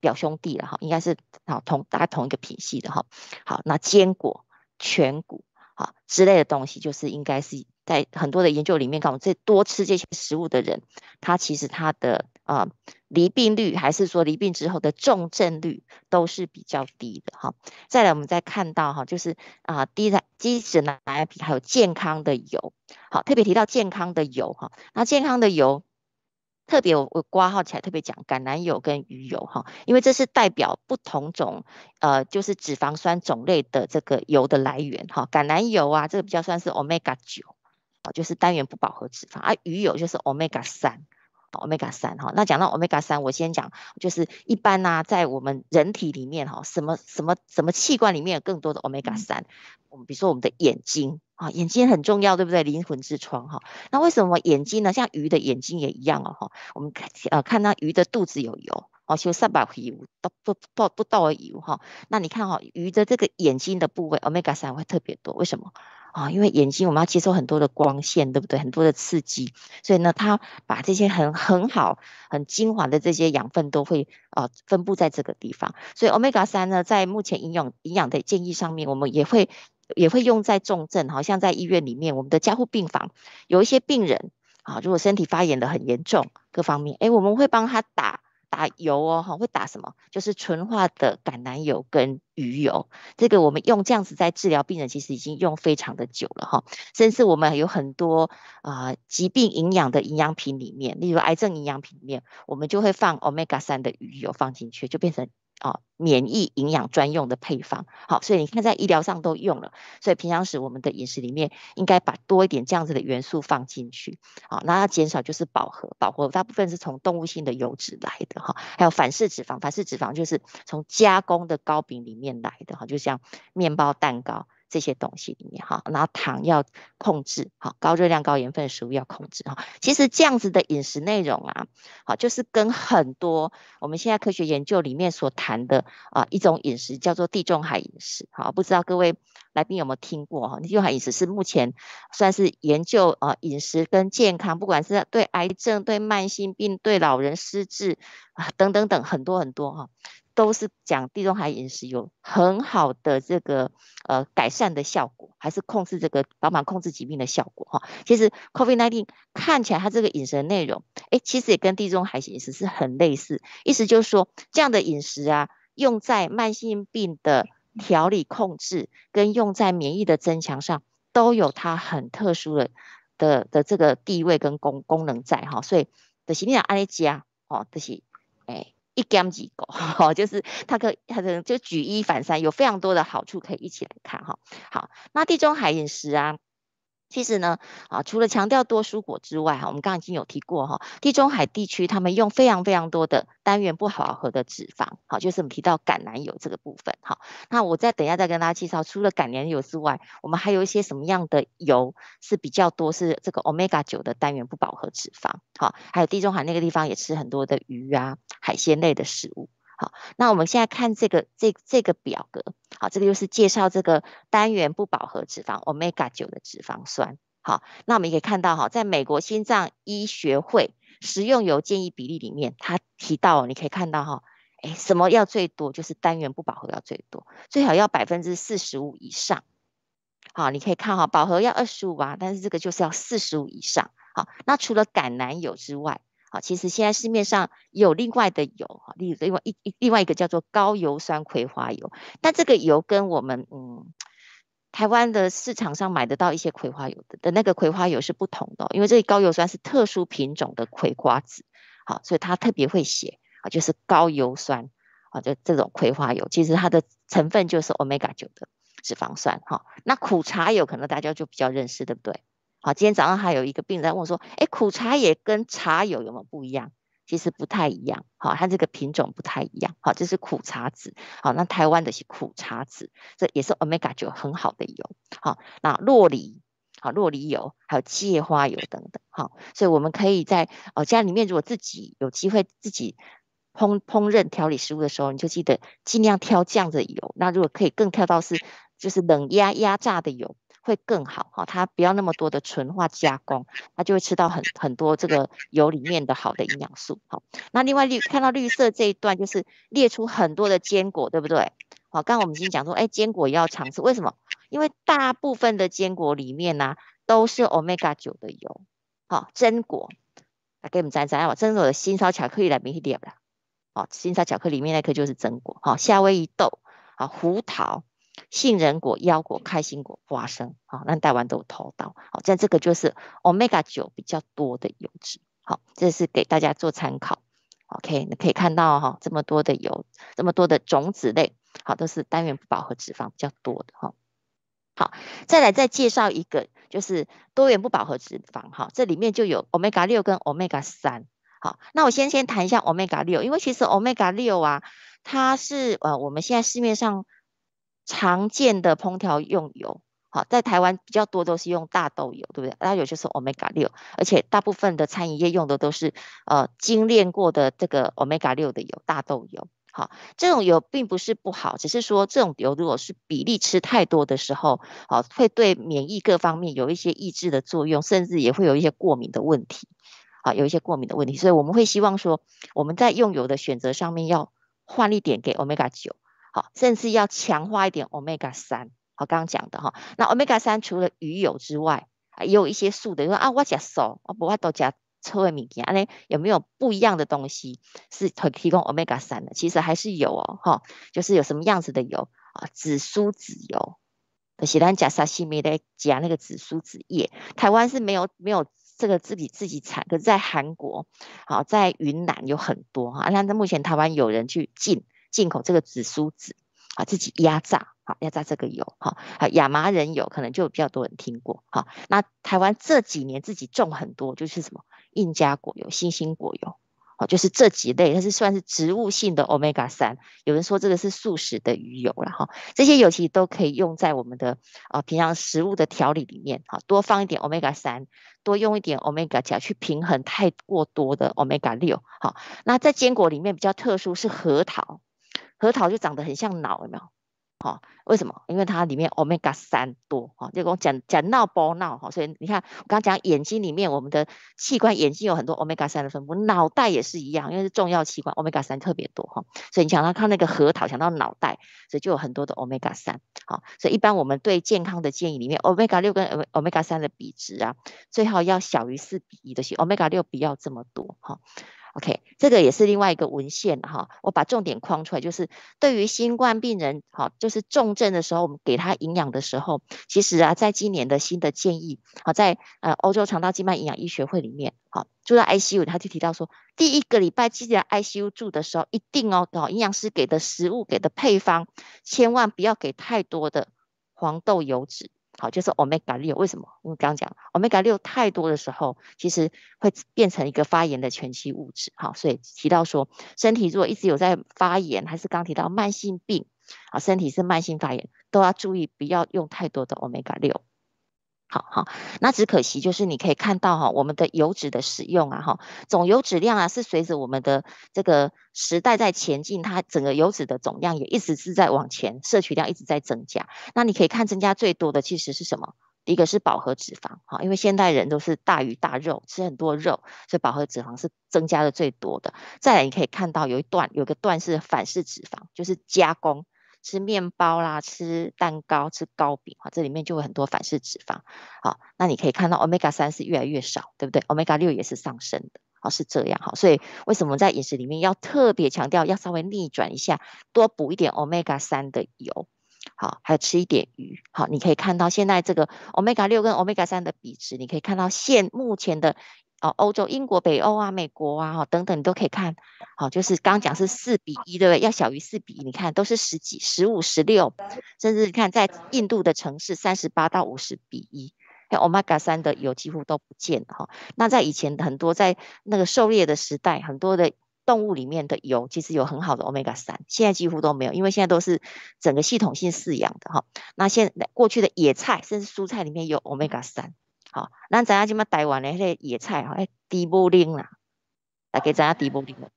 表兄弟了哈，应该是好同大概同一个品系的哈。好，那坚果、全谷啊之类的东西，就是应该是，在很多的研究里面，看我们这多吃这些食物的人，他其实他的。啊，离病率还是说离病之后的重症率都是比较低的哈。再来，我们再看到哈，就是啊，低的低脂奶皮还有健康的油。好，特别提到健康的油哈，那健康的油特别我我挂号起来特别讲橄榄油跟鱼油哈，因为这是代表不同种呃，就是脂肪酸种类的这个油的来源哈。橄榄油啊，这个比较算是 omega 九就是单元不饱和脂肪啊，鱼油就是 omega 三。Omega 三哈，那讲到 Omega 三，我先讲，就是一般啊，在我们人体里面哈，什么什么什么器官里面有更多的 Omega 三，我们比如说我们的眼睛啊，眼睛很重要，对不对？灵魂之窗哈，那为什么眼睛呢？像鱼的眼睛也一样哦哈，我们呃看到鱼的肚子有油。哦，修三百皮油到不到不到而已哈。那你看哈，鱼的这个眼睛的部位，omega 三会特别多，为什么啊？因为眼睛我们要接受很多的光线，对不对？很多的刺激，所以呢，它把这些很很好、很精华的这些养分都会啊分布在这个地方。所以 omega 三呢，在目前营养营养的建议上面，我们也会也会用在重症，好像在医院里面，我们的加护病房有一些病人啊，如果身体发炎的很严重，各方面，哎，我们会帮他打。打油哦，哈，会打什么？就是纯化的橄榄油跟鱼油，这个我们用这样子在治疗病人，其实已经用非常的久了，哈，甚至我们有很多啊疾病营养的营养品里面，例如癌症营养品里面，我们就会放 omega 三的鱼油放进去，就变成。啊，免疫营养专用的配方，好，所以你看在医疗上都用了，所以平常时我们的饮食里面应该把多一点这样子的元素放进去，好，那要减少就是饱和，饱和大部分是从动物性的油脂来的哈，还有反式脂肪，反式脂肪就是从加工的糕饼里面来的哈，就像面包蛋糕。这些东西里面哈，然后糖要控制哈，高热量、高盐分的食物要控制哈。其实这样子的饮食内容啊，好，就是跟很多我们现在科学研究里面所谈的啊一种饮食叫做地中海饮食。好，不知道各位来宾有没有听过哈？地中海饮食是目前算是研究呃饮食跟健康，不管是对癌症、对慢性病、对老人失智啊等等等很多很多哈。都是讲地中海饮食有很好的这个呃改善的效果，还是控制这个帮忙控制疾病的效果哈。其实 COVID-19 看起来它这个饮食内容，哎，其实也跟地中海饮食是很类似。意思就是说，这样的饮食啊，用在慢性病的调理控制，跟用在免疫的增强上，都有它很特殊的的的这个地位跟功功能在哈。所以，就是你安埃及啊，哦，就是哎。一竿子几钩，就是它可它可能就举一反三，有非常多的好处可以一起来看哈。好，那地中海饮食啊。其实呢，啊，除了强调多蔬果之外，哈，我们刚刚已经有提过哈，地中海地区他们用非常非常多的单元不饱和的脂肪，好，就是我们提到橄榄油这个部分，好，那我再等一下再跟大家介绍，除了橄榄油之外，我们还有一些什么样的油是比较多是这个 omega 九的单元不饱和脂肪，好，还有地中海那个地方也吃很多的鱼啊，海鲜类的食物。好，那我们现在看这个这这个表格，好，这个就是介绍这个单元不饱和脂肪 omega 九的脂肪酸。好，那我们也可以看到，哈，在美国心脏医学会食用油建议比例里面，他提到，你可以看到，哈，哎，什么要最多？就是单元不饱和要最多，最好要百分之四十五以上。好，你可以看哈，饱和要二十五吧，但是这个就是要四十五以上。好，那除了橄榄油之外。好，其实现在市面上有另外的油哈，另另外一另外一个叫做高油酸葵花油，但这个油跟我们嗯台湾的市场上买得到一些葵花油的的那个葵花油是不同的，因为这高油酸是特殊品种的葵花籽，好，所以它特别会写啊，就是高油酸啊，就这种葵花油，其实它的成分就是 omega 九的脂肪酸哈。那苦茶油可能大家就比较认识，对不对？好，今天早上还有一个病人问我说：“哎，苦茶也跟茶油有没有不一样？”其实不太一样，好，它这个品种不太一样，好，这是苦茶籽，好，那台湾的是苦茶籽，这也是 Omega 九很好的油，好，那洛梨，好，洛梨油，还有芥花油等等，好，所以我们可以在哦家里面，如果自己有机会自己烹烹饪调理食物的时候，你就记得尽量挑这样的油，那如果可以更挑到是就是冷压压榨的油。会更好哈，它不要那么多的纯化加工，它就会吃到很很多这个油里面的好的营养素。好，那另外绿看到绿色这一段就是列出很多的坚果，对不对？好，刚刚我们已经讲说，哎，坚果也要常吃，为什么？因为大部分的坚果里面呢，都是 omega 九的油。好，榛果，来给我们沾沾啊，榛果的新烧巧克力那边去点啦。好，新烧巧克力里面那颗就是榛果。好，夏威夷豆，好，胡桃。杏仁果、腰果、开心果、花生，好，那戴完都有偷到，好，像这个就是 Omega 九比较多的油脂，好，这是给大家做参考。OK，你可以看到哈，这么多的油，这么多的种子类，好，都是单元不饱和脂肪比较多的哈。好，再来再介绍一个，就是多元不饱和脂肪哈，这里面就有 Omega 六跟 Omega 三。好，那我先先谈一下 Omega 六，因为其实 Omega 六啊，它是呃我们现在市面上。常见的烹调用油，好，在台湾比较多都是用大豆油，对不对？家有些是 omega 六，而且大部分的餐饮业用的都是呃精炼过的这个 omega 六的油，大豆油。好，这种油并不是不好，只是说这种油如果是比例吃太多的时候，好，会对免疫各方面有一些抑制的作用，甚至也会有一些过敏的问题。啊，有一些过敏的问题，所以我们会希望说我们在用油的选择上面要换一点给 omega 九。甚至要强化一点 omega 三，好，刚刚讲的哈，那 omega 三除了鱼油之外，也有一些素的，因说啊，我加素，我不加都加臭味米吉，阿有没有不一样的东西是提供 omega 三的？其实还是有哦，哈，就是有什么样子的油啊，紫苏籽油，而且加沙西米的加那个紫苏籽叶，台湾是没有没有这个自己自己产，可是，在韩国好，在云南有很多哈，那目前台湾有人去进。进口这个紫苏籽，啊自己压榨，好压榨这个油，哈、啊亚麻仁油可能就比较多人听过，好那台湾这几年自己种很多就是什么印加果油、星星果油，好就是这几类它是算是植物性的 omega 三，有人说这个是素食的鱼油了哈，这些油其实都可以用在我们的啊平常食物的调理里面，好多放一点 omega 三，多用一点 omega 甲去平衡太过多的 omega 六，好那在坚果里面比较特殊是核桃。核桃就长得很像脑，有没有？哈，为什么？因为它里面 omega 三多，哈，就跟讲讲脑波脑，哈，所以你看我刚刚讲眼睛里面我们的器官，眼睛有很多 omega 三的分布，脑袋也是一样，因为是重要器官，o m e g a 三特别多，哈，所以你想到看那个核桃，想到脑袋，所以就有很多的 omega 三，好，所以一般我们对健康的建议里面，o m e g a 六跟 omega 三的比值啊，最好要小于四比一的，些 e g a 六不要这么多，哈。OK，这个也是另外一个文献哈，我把重点框出来，就是对于新冠病人，好，就是重症的时候，我们给他营养的时候，其实啊，在今年的新的建议，好，在呃欧洲肠道静脉营养医学会里面，好住在 ICU 他就提到说，第一个礼拜进来 ICU 住的时候，一定哦，好营养师给的食物给的配方，千万不要给太多的黄豆油脂。好，就是 omega 六，为什么？我刚刚讲 omega 六太多的时候，其实会变成一个发炎的前期物质。好，所以提到说，身体如果一直有在发炎，还是刚提到慢性病，啊，身体是慢性发炎，都要注意不要用太多的 omega 六。好好，那只可惜就是你可以看到哈，我们的油脂的使用啊，哈，总油脂量啊是随着我们的这个时代在前进，它整个油脂的总量也一直是在往前，摄取量一直在增加。那你可以看增加最多的其实是什么？一个是饱和脂肪，哈，因为现代人都是大鱼大肉，吃很多肉，所以饱和脂肪是增加的最多的。再来你可以看到有一段，有个段是反式脂肪，就是加工。吃面包啦，吃蛋糕，吃糕饼啊，这里面就有很多反式脂肪。好，那你可以看到 omega 三是越来越少，对不对？omega 六也是上升的，好是这样，好，所以为什么在饮食里面要特别强调，要稍微逆转一下，多补一点 omega 三的油，好，还有吃一点鱼，好，你可以看到现在这个 omega 六跟 omega 三的比值，你可以看到现目前的。哦，欧洲、英国、北欧啊，美国啊，哈等等，你都可以看好，就是刚讲是四比一，对不对？要小于四比，一，你看都是十几、十五、十六，甚至你看在印度的城市，三十八到五十比一，像 Omega 三的油几乎都不见了哈。那在以前很多在那个狩猎的时代，很多的动物里面的油其实有很好的 Omega 三，现在几乎都没有，因为现在都是整个系统性饲养的哈。那现在过去的野菜甚至蔬菜里面有 Omega 三。好，咱知影什么台湾的那些野菜哈，诶，地布丁啦，大家知影地布丁了。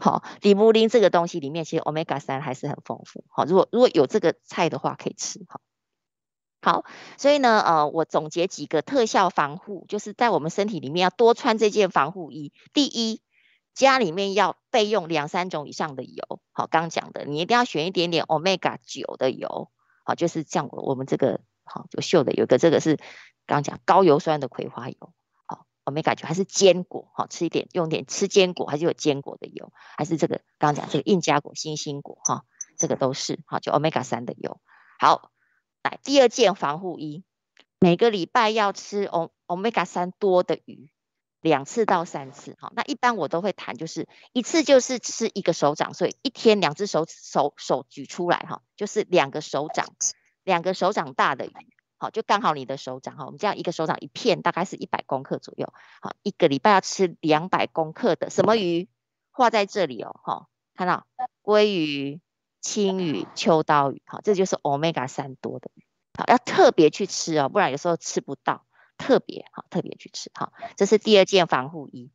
好，地布丁这个东西里面，其实 omega 三还是很丰富。好，如果如果有这个菜的话，可以吃。好，好，所以呢，呃，我总结几个特效防护，就是在我们身体里面要多穿这件防护衣。第一，家里面要备用两三种以上的油。好，刚讲的，你一定要选一点点 omega 九的油。好，就是像我们这个。好，就秀的有一个，这个是刚刚讲高油酸的葵花油。好，Omega 感觉还是坚果，好吃一点，用点吃坚果，还是有坚果的油，还是这个刚刚讲这个印加果、星星果，哈，这个都是好，就 Omega 三的油。好，来第二件防护衣，每个礼拜要吃 Omega 三多的鱼，两次到三次。好，那一般我都会谈，就是一次就是吃一个手掌，所以一天两只手手手举出来，哈，就是两个手掌。两个手掌大的鱼，好，就刚好你的手掌哈。我们这样一个手掌一片，大概是一百公克左右，好，一个礼拜要吃两百公克的什么鱼？画在这里哦，哈，看到鲑鱼、青鱼、秋刀鱼，好，这就是欧米伽三多的鱼，好，要特别去吃哦，不然有时候吃不到，特别好，特别去吃，好，这是第二件防护衣。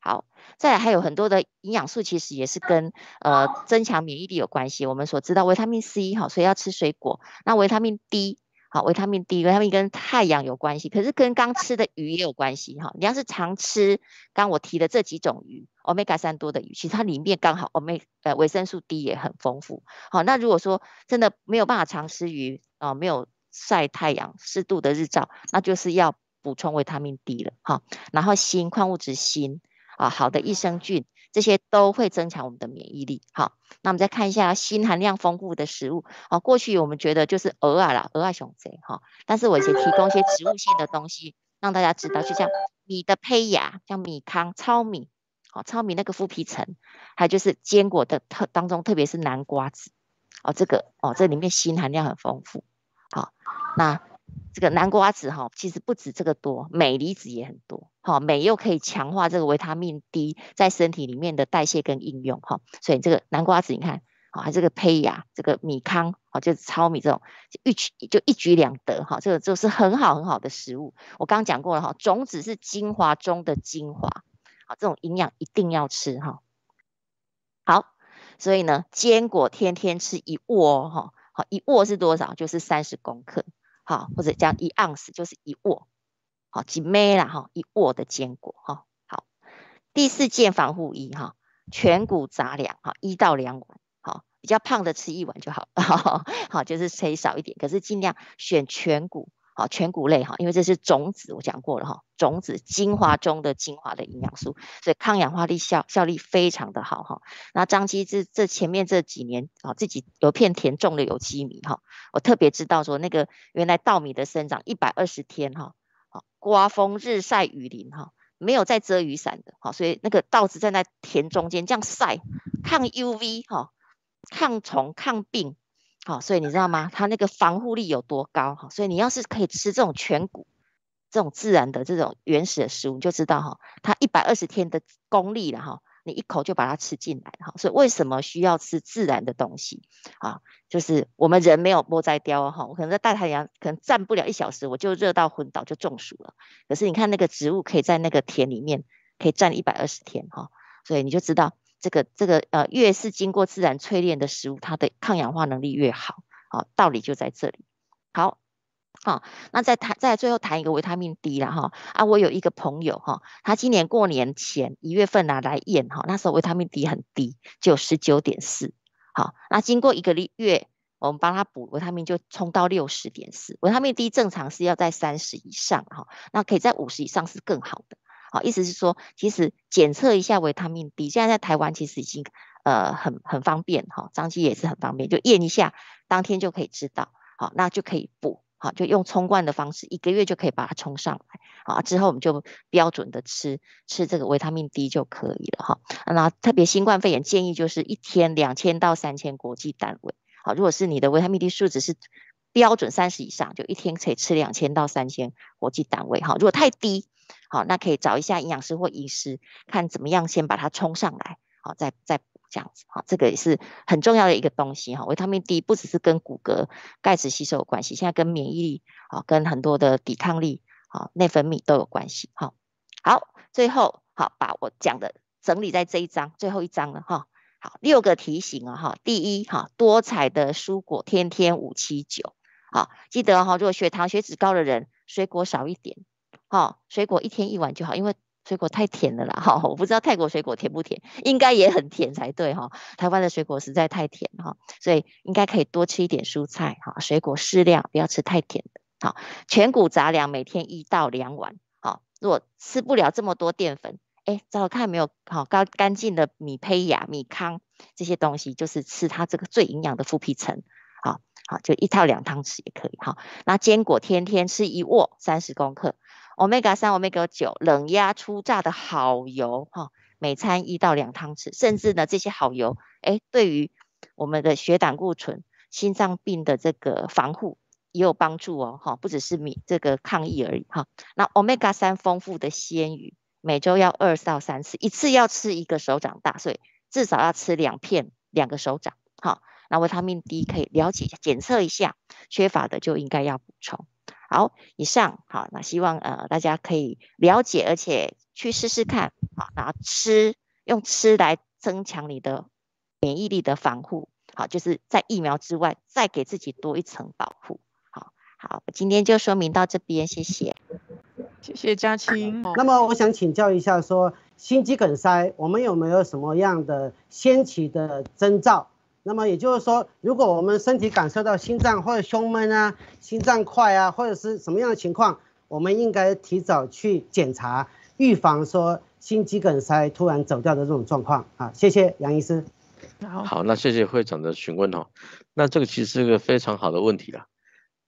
好，再来还有很多的营养素，其实也是跟呃增强免疫力有关系。我们所知道维他命 C，哈，所以要吃水果。那维他命 D，好，维他命 D 维他命跟太阳有关系，可是跟刚吃的鱼也有关系，哈。你要是常吃刚我提的这几种鱼，e g a 三多的鱼，其实它里面刚好 omega 呃维生素 D 也很丰富。好，那如果说真的没有办法常吃鱼啊，没有晒太阳，适度的日照，那就是要补充维他命 D 了，哈。然后锌矿物质锌。啊，好的益生菌，这些都会增强我们的免疫力。好，那我们再看一下锌含量丰富的食物。啊，过去我们觉得就是偶尔啦，偶尔选择哈。但是我以前提供一些植物性的东西，让大家知道，就像米的胚芽，像米糠、糙米，好，糙米那个麸皮层，还有就是坚果的特当中，特别是南瓜子，哦，这个哦，这里面锌含量很丰富。好，那这个南瓜子哈，其实不止这个多，镁离子也很多。哦，镁又可以强化这个维他命 D 在身体里面的代谢跟应用哈，所以这个南瓜子你看，好，还这个胚芽，这个米糠，好，就是糙米这种，就一举就一举两得哈，这个就是很好很好的食物。我刚刚讲过了哈，种子是精华中的精华，好，这种营养一定要吃哈。好，所以呢，坚果天天吃一握哈，好一握是多少？就是三十公克，好，或者讲一盎司就是一握。好几枚啦，哈，一握的坚果，哈，好，第四件防护衣，哈，全谷杂粮，哈，一到两碗，好，比较胖的吃一碗就好了，好，就是以少一点，可是尽量选全谷，好，全谷类，哈，因为这是种子，我讲过了，哈，种子精华中的精华的营养素，所以抗氧化力效效力非常的好，哈，那张基这这前面这几年啊，自己有片田种的有机米，哈，我特别知道说，那个原来稻米的生长一百二十天，哈。刮风日晒雨淋哈，没有在遮雨伞的哈，所以那个稻子站在田中间这样晒，抗 UV 哈，抗虫抗病好，所以你知道吗？它那个防护力有多高哈？所以你要是可以吃这种全谷、这种自然的、这种原始的食物，就知道哈，它一百二十天的功力了哈。你一口就把它吃进来哈，所以为什么需要吃自然的东西啊？就是我们人没有波在雕哈，我可能在大太阳可能站不了一小时，我就热到昏倒就中暑了。可是你看那个植物可以在那个田里面可以站一百二十天哈，所以你就知道这个这个呃，越是经过自然淬炼的食物，它的抗氧化能力越好，好道理就在这里。好。好，那再谈再最后谈一个维他命 D 了哈。啊，我有一个朋友哈，他今年过年前一月份啊来验哈，那时候维他命 D 很低，就十九点四。好，那经过一个月，我们帮他补维他命就冲到六十点四。维他命 D 正常是要在三十以上哈，那可以在五十以上是更好的。好，意思是说，其实检测一下维他命 D，现在在台湾其实已经呃很很方便哈，张机也是很方便，就验一下，当天就可以知道，好，那就可以补。好，就用冲罐的方式，一个月就可以把它冲上来。好，之后我们就标准的吃吃这个维他命 D 就可以了。哈，那特别新冠肺炎建议就是一天两千到三千国际单位。好，如果是你的维他命 D 数值是标准三十以上，就一天可以吃两千到三千国际单位。哈，如果太低，好，那可以找一下营养师或医师，看怎么样先把它冲上来。好，再再。这样子哈，这个也是很重要的一个东西哈。维他命 D 不只是跟骨骼、钙质吸收有关系，现在跟免疫力啊，跟很多的抵抗力、啊、内分泌都有关系。哈。好，最后好，把我讲的整理在这一章最后一章了哈。好，六个提醒啊哈。第一哈，多彩的蔬果天天五七九，好记得哈。如果血糖、血脂高的人，水果少一点，好，水果一天一碗就好，因为。水果太甜了啦，哈，我不知道泰国水果甜不甜，应该也很甜才对哈。台湾的水果实在太甜哈，所以应该可以多吃一点蔬菜哈，水果适量，不要吃太甜的。好，全谷杂粮每天一到两碗。好，如果吃不了这么多淀粉，哎，找看没有好高干净的米胚芽、米糠这些东西，就是吃它这个最营养的麸皮层。好，好，就一套两汤匙也可以。哈。那坚果天天吃一握，三十公克。Omega 三、Omega 九，冷压出榨的好油哈，每餐一到两汤匙，甚至呢，这些好油，哎，对于我们的血胆固醇、心脏病的这个防护也有帮助哦哈，不只是米这个抗疫而已哈。那 Omega 三丰富的鲜鱼，每周要二到三次，一次要吃一个手掌大，所以至少要吃两片，两个手掌哈。那维他命 D 可以了解一下，检测一下缺乏的就应该要补充。好，以上好，那希望呃大家可以了解，而且去试试看，好，然后吃，用吃来增强你的免疫力的防护，好，就是在疫苗之外，再给自己多一层保护，好好，今天就说明到这边，谢谢，谢谢嘉晴。那么我想请教一下，说心肌梗塞，我们有没有什么样的先期的征兆？那么也就是说，如果我们身体感受到心脏或者胸闷啊、心脏快啊，或者是什么样的情况，我们应该提早去检查，预防说心肌梗塞突然走掉的这种状况啊。谢谢杨医生。好，那谢谢会长的询问哦。那这个其实是个非常好的问题了。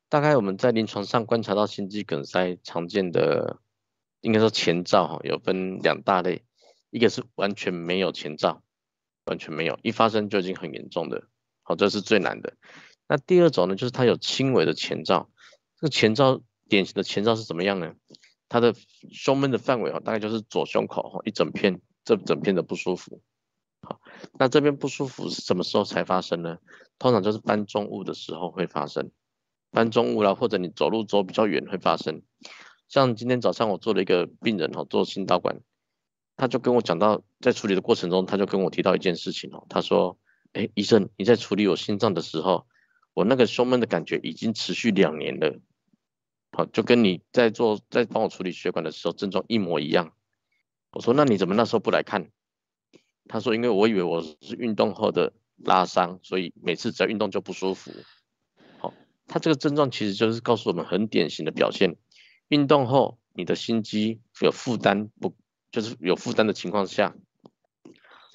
大概我们在临床上观察到心肌梗塞常见的，应该说前兆哈，有分两大类，一个是完全没有前兆。完全没有，一发生就已经很严重的。好，这是最难的。那第二种呢，就是它有轻微的前兆。这个前兆典型的前兆是怎么样呢？它的胸闷的范围哈，大概就是左胸口哈一整片，这整片的不舒服。好，那这边不舒服是什么时候才发生呢？通常就是搬重物的时候会发生，搬重物啦，或者你走路走比较远会发生。像今天早上我做了一个病人哈，做心导管。他就跟我讲到，在处理的过程中，他就跟我提到一件事情哦，他说：“哎，医生，你在处理我心脏的时候，我那个胸闷的感觉已经持续两年了，好，就跟你在做在帮我处理血管的时候症状一模一样。”我说：“那你怎么那时候不来看？”他说：“因为我以为我是运动后的拉伤，所以每次只要运动就不舒服。”好，他这个症状其实就是告诉我们很典型的表现：运动后你的心肌有负担不？就是有负担的情况下，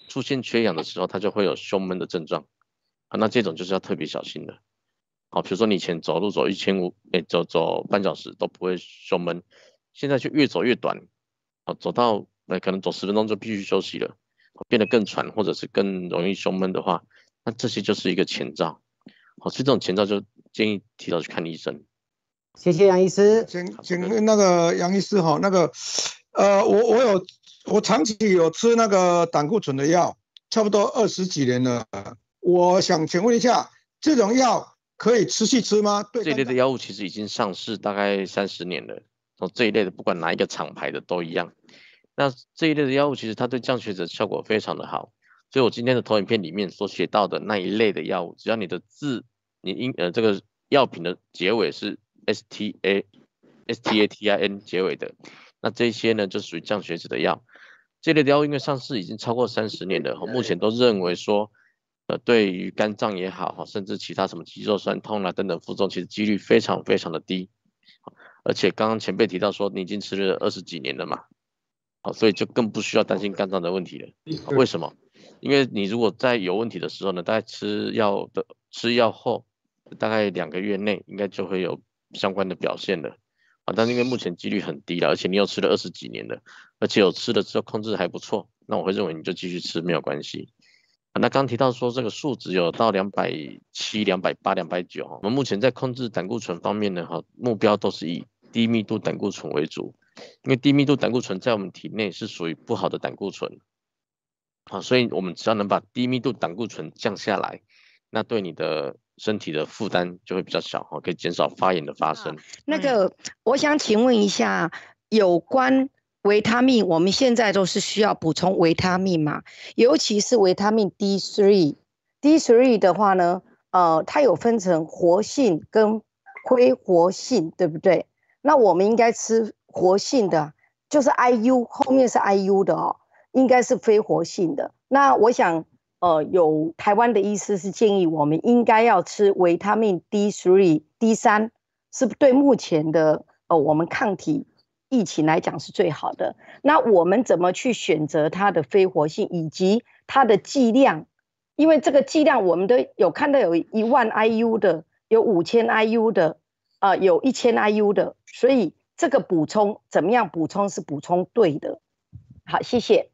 出现缺氧的时候，它就会有胸闷的症状啊。那这种就是要特别小心的好，比如说你以前走路走一千五，哎，走走半小时都不会胸闷，现在就越走越短啊，走到哎可能走十分钟就必须休息了，变得更喘或者是更容易胸闷的话，那这些就是一个前兆好，所以这种前兆就建议提早去看医生。谢谢杨医师。请请那个杨医师哈，那个。呃，我我有我长期有吃那个胆固醇的药，差不多二十几年了。我想请问一下，这种药可以持续吃吗？对，这类的药物其实已经上市大概三十年了，从这一类的不管哪一个厂牌的都一样。那这一类的药物其实它对降血脂效果非常的好，所以我今天的投影片里面所学到的那一类的药物，只要你的字你应呃这个药品的结尾是 S T A S T A T I N 结尾的。那这些呢，就属于降血脂的药，这类药因为上市已经超过三十年了，目前都认为说，呃，对于肝脏也好哈，甚至其他什么肌肉酸痛啦等等腹重，其实几率非常非常的低。而且刚刚前辈提到说，你已经吃了二十几年了嘛，好，所以就更不需要担心肝脏的问题了。为什么？因为你如果在有问题的时候呢，大概吃药的吃药后，大概两个月内应该就会有相关的表现了。啊，但是因为目前几率很低了，而且你又吃了二十几年的，而且有吃的之后控制还不错，那我会认为你就继续吃没有关系。啊，那刚提到说这个数值有到两百七、两百八、两百九，我们目前在控制胆固醇方面呢，哈，目标都是以低密度胆固醇为主，因为低密度胆固醇在我们体内是属于不好的胆固醇，啊，所以我们只要能把低密度胆固醇降下来，那对你的。身体的负担就会比较小哈，可以减少发炎的发生。那个，我想请问一下，有关维他命，我们现在都是需要补充维他命嘛？尤其是维他命 D3，D3 的话呢，呃，它有分成活性跟非活性，对不对？那我们应该吃活性的，就是 IU 后面是 IU 的哦，应该是非活性的。那我想。呃，有台湾的意思是建议我们应该要吃维他命 D three D 三，是是对目前的呃我们抗体疫情来讲是最好的？那我们怎么去选择它的非活性以及它的剂量？因为这个剂量我们都有看到，有一万 IU 的，有五千 IU 的，啊，有一千 IU 的，所以这个补充怎么样补充是补充对的？好，谢谢。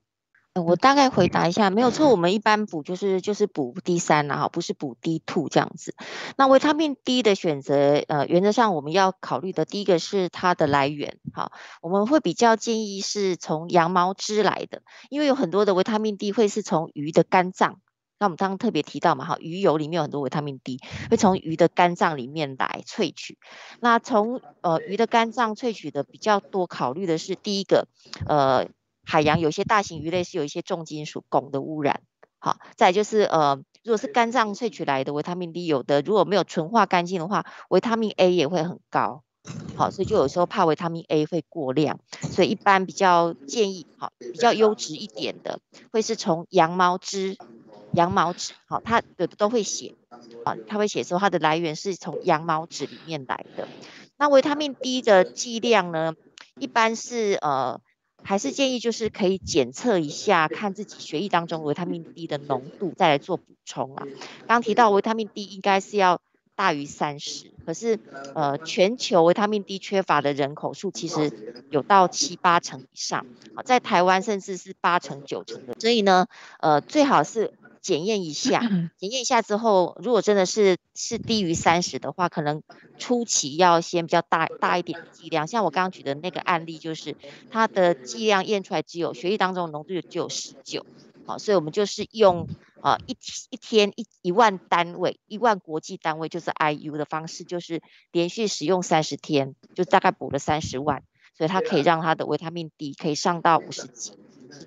我大概回答一下，没有错，我们一般补就是就是补 D 三啦，哈，不是补 D two 这样子。那维他命 D 的选择，呃，原则上我们要考虑的第一个是它的来源，哈，我们会比较建议是从羊毛脂来的，因为有很多的维他命 D 会是从鱼的肝脏。那我们刚刚特别提到嘛，哈，鱼油里面有很多维他命 D，会从鱼的肝脏里面来萃取。那从呃鱼的肝脏萃取的比较多，考虑的是第一个，呃。海洋有些大型鱼类是有一些重金属汞的污染，好，再就是呃，如果是肝脏萃取来的维他命 D 有的如果没有纯化干净的话，维他命 A 也会很高，好，所以就有时候怕维他命 A 会过量，所以一般比较建议好比较优质一点的会是从羊毛脂，羊毛脂好，它的都会写啊，它会写说它的来源是从羊毛脂里面来的。那维他命 D 的剂量呢，一般是呃。还是建议就是可以检测一下，看自己血液当中维他命 D 的浓度，再来做补充啊。刚提到维他命 D 应该是要大于三十，可是呃，全球维他命 D 缺乏的人口数其实有到七八成以上，在台湾甚至是八成九成的，所以呢，呃，最好是。检验一下，检验一下之后，如果真的是是低于三十的话，可能初期要先比较大大一点剂量。像我刚刚举的那个案例，就是它的剂量验出来只有血液当中浓度只有十九，好，所以我们就是用呃一一天一一万单位一万国际单位就是 IU 的方式，就是连续使用三十天，就大概补了三十万，所以它可以让它的维他命 D 可以上到五十几。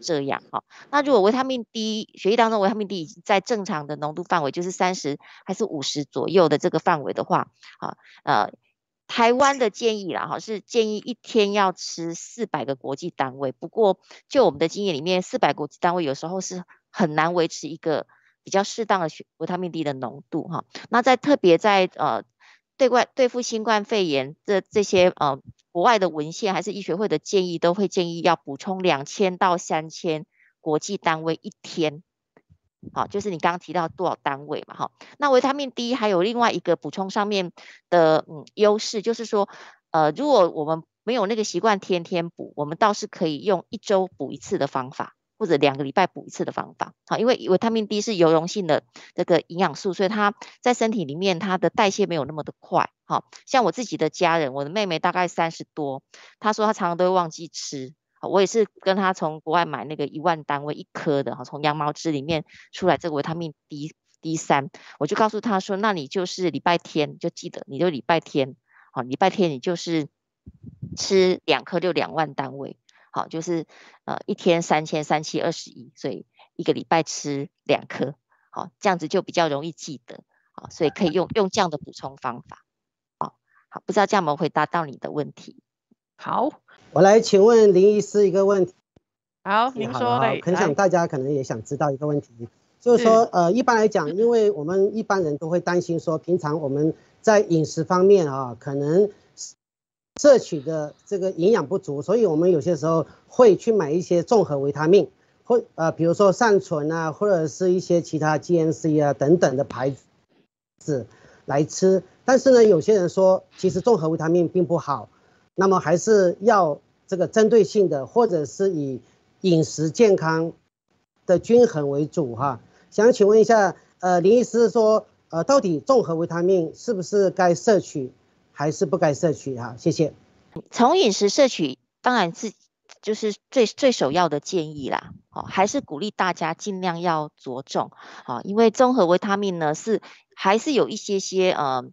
这样哈，那如果维他命 D 血液当中维他命 D 已经在正常的浓度范围，就是三十还是五十左右的这个范围的话，啊，呃，台湾的建议啦，哈，是建议一天要吃四百个国际单位。不过，就我们的经验里面，四百国际单位有时候是很难维持一个比较适当的维他命 D 的浓度哈。那在特别在呃，对外对付新冠肺炎这这些呃。国外的文献还是医学会的建议，都会建议要补充两千到三千国际单位一天。好，就是你刚刚提到多少单位嘛？哈，那维他命 D 还有另外一个补充上面的嗯优势，就是说，呃，如果我们没有那个习惯天天补，我们倒是可以用一周补一次的方法。或者两个礼拜补一次的方法，好，因为维他命 D 是油溶性的这个营养素，所以它在身体里面它的代谢没有那么的快，好，像我自己的家人，我的妹妹大概三十多，她说她常常都会忘记吃，好，我也是跟她从国外买那个一万单位一颗的，哈，从羊毛脂里面出来这个维他命 D D 三，我就告诉她说，那你就是礼拜天就记得，你就礼拜天，好，礼拜天你就是吃两颗就两万单位。好，就是，呃，一天三千三七二十一，所以一个礼拜吃两颗，好，这样子就比较容易记得，好，所以可以用用这样的补充方法，好，好，不知道这样能回答到你的问题。好，我来请问林医师一个问题。好，您说。很想大家可能也想知道一个问题，就是说，呃，一般来讲，因为我们一般人都会担心说，平常我们在饮食方面啊，可能。摄取的这个营养不足，所以我们有些时候会去买一些综合维他命，或呃，比如说善存啊，或者是一些其他 GNC 啊等等的牌子来吃。但是呢，有些人说其实综合维他命并不好，那么还是要这个针对性的，或者是以饮食健康的均衡为主哈。想请问一下，呃，林医师说，呃，到底综合维他命是不是该摄取？还是不该摄取哈，谢谢。从饮食摄取当然是就是最最首要的建议啦，好，还是鼓励大家尽量要着重啊，因为综合维他命呢是还是有一些些呃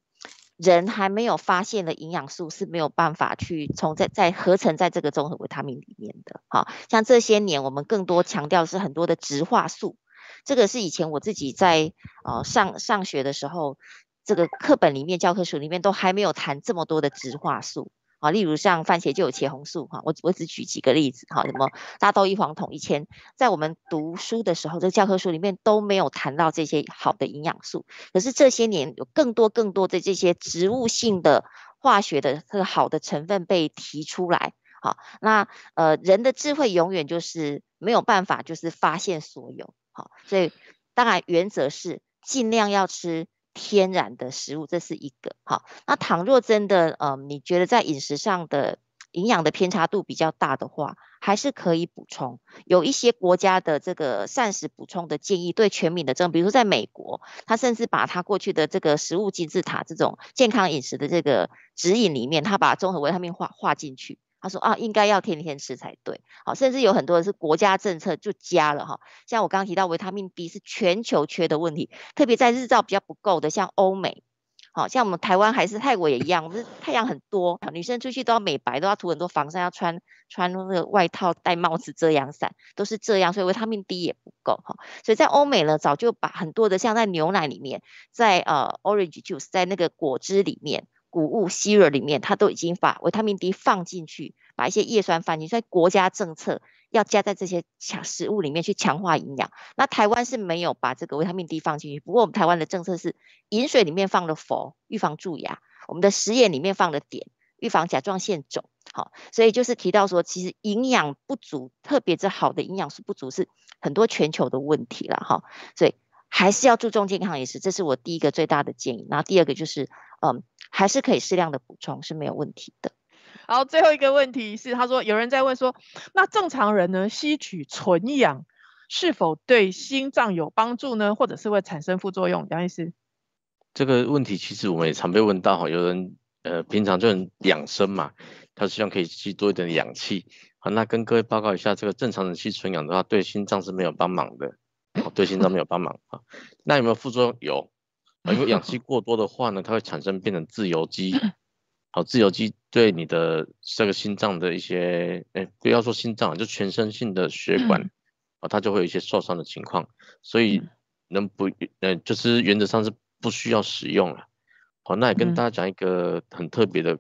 人还没有发现的营养素是没有办法去从在在合成在这个综合维他命里面的，好像这些年我们更多强调是很多的植化素，这个是以前我自己在呃上上学的时候。这个课本里面、教科书里面都还没有谈这么多的植化素啊，例如像番茄就有茄红素哈。我我只举几个例子哈，什么大豆异黄酮一千，在我们读书的时候，这教科书里面都没有谈到这些好的营养素。可是这些年有更多更多的这些植物性的化学的这个好的成分被提出来，好，那呃人的智慧永远就是没有办法就是发现所有好，所以当然原则是尽量要吃。天然的食物，这是一个好。那倘若真的，嗯，你觉得在饮食上的营养的偏差度比较大的话，还是可以补充。有一些国家的这个膳食补充的建议，对全民的正，比如说在美国，他甚至把他过去的这个食物金字塔这种健康饮食的这个指引里面，他把综合维他命画画进去。他说啊，应该要天天吃才对。好，甚至有很多是国家政策就加了哈。像我刚刚提到，维他命 B 是全球缺的问题，特别在日照比较不够的，像欧美。好，像我们台湾还是泰国也一样，我们太阳很多，女生出去都要美白，都要涂很多防晒，要穿穿那个外套、戴帽子、遮阳伞，都是这样，所以维他命 B 也不够哈。所以在欧美呢，早就把很多的像在牛奶里面，在呃 orange juice 在那个果汁里面。谷物、c e r e 里面，它都已经把维他命 D 放进去，把一些叶酸放进去。所以国家政策要加在这些强食物里面去强化营养。那台湾是没有把这个维他命 D 放进去。不过我们台湾的政策是，饮水里面放了氟，预防蛀牙；我们的食盐里面放了碘，预防甲状腺肿。好，所以就是提到说，其实营养不足，特别是好的营养素不足，是很多全球的问题了。哈，所以。还是要注重健康，也是这是我第一个最大的建议。然后第二个就是，嗯，还是可以适量的补充是没有问题的。好，最后一个问题是，他说有人在问说，那正常人呢，吸取纯氧是否对心脏有帮助呢？或者是会产生副作用？杨医师，这个问题其实我们也常被问到哈，有人呃平常就很养生嘛，他希望可以吸多一点氧气好，那跟各位报告一下，这个正常人吸纯氧的话，对心脏是没有帮忙的。对心脏没有帮忙啊？那有没有副作用？有啊，因为氧气过多的话呢，它会产生变成自由基，好，自由基对你的这个心脏的一些，哎，不要说心脏，就全身性的血管啊，它就会有一些受伤的情况，所以能不，呃，就是原则上是不需要使用了。好，那也跟大家讲一个很特别的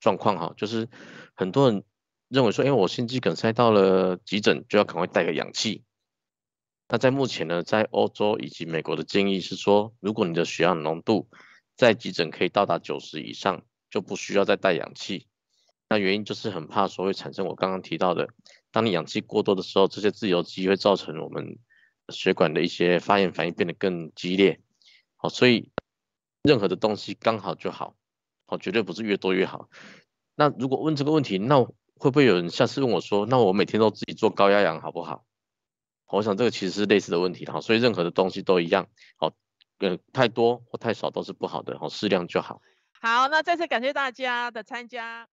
状况哈，就是很多人认为说，哎，我心肌梗塞到了急诊，就要赶快带个氧气。那在目前呢，在欧洲以及美国的建议是说，如果你的血氧浓度在急诊可以到达九十以上，就不需要再带氧气。那原因就是很怕说会产生我刚刚提到的，当你氧气过多的时候，这些自由基会造成我们血管的一些发炎反应变得更激烈。好，所以任何的东西刚好就好，好绝对不是越多越好。那如果问这个问题，那会不会有人下次问我说，那我每天都自己做高压氧好不好？我想这个其实是类似的问题，哈，所以任何的东西都一样，好，呃，太多或太少都是不好的，好，适量就好。好，那再次感谢大家的参加。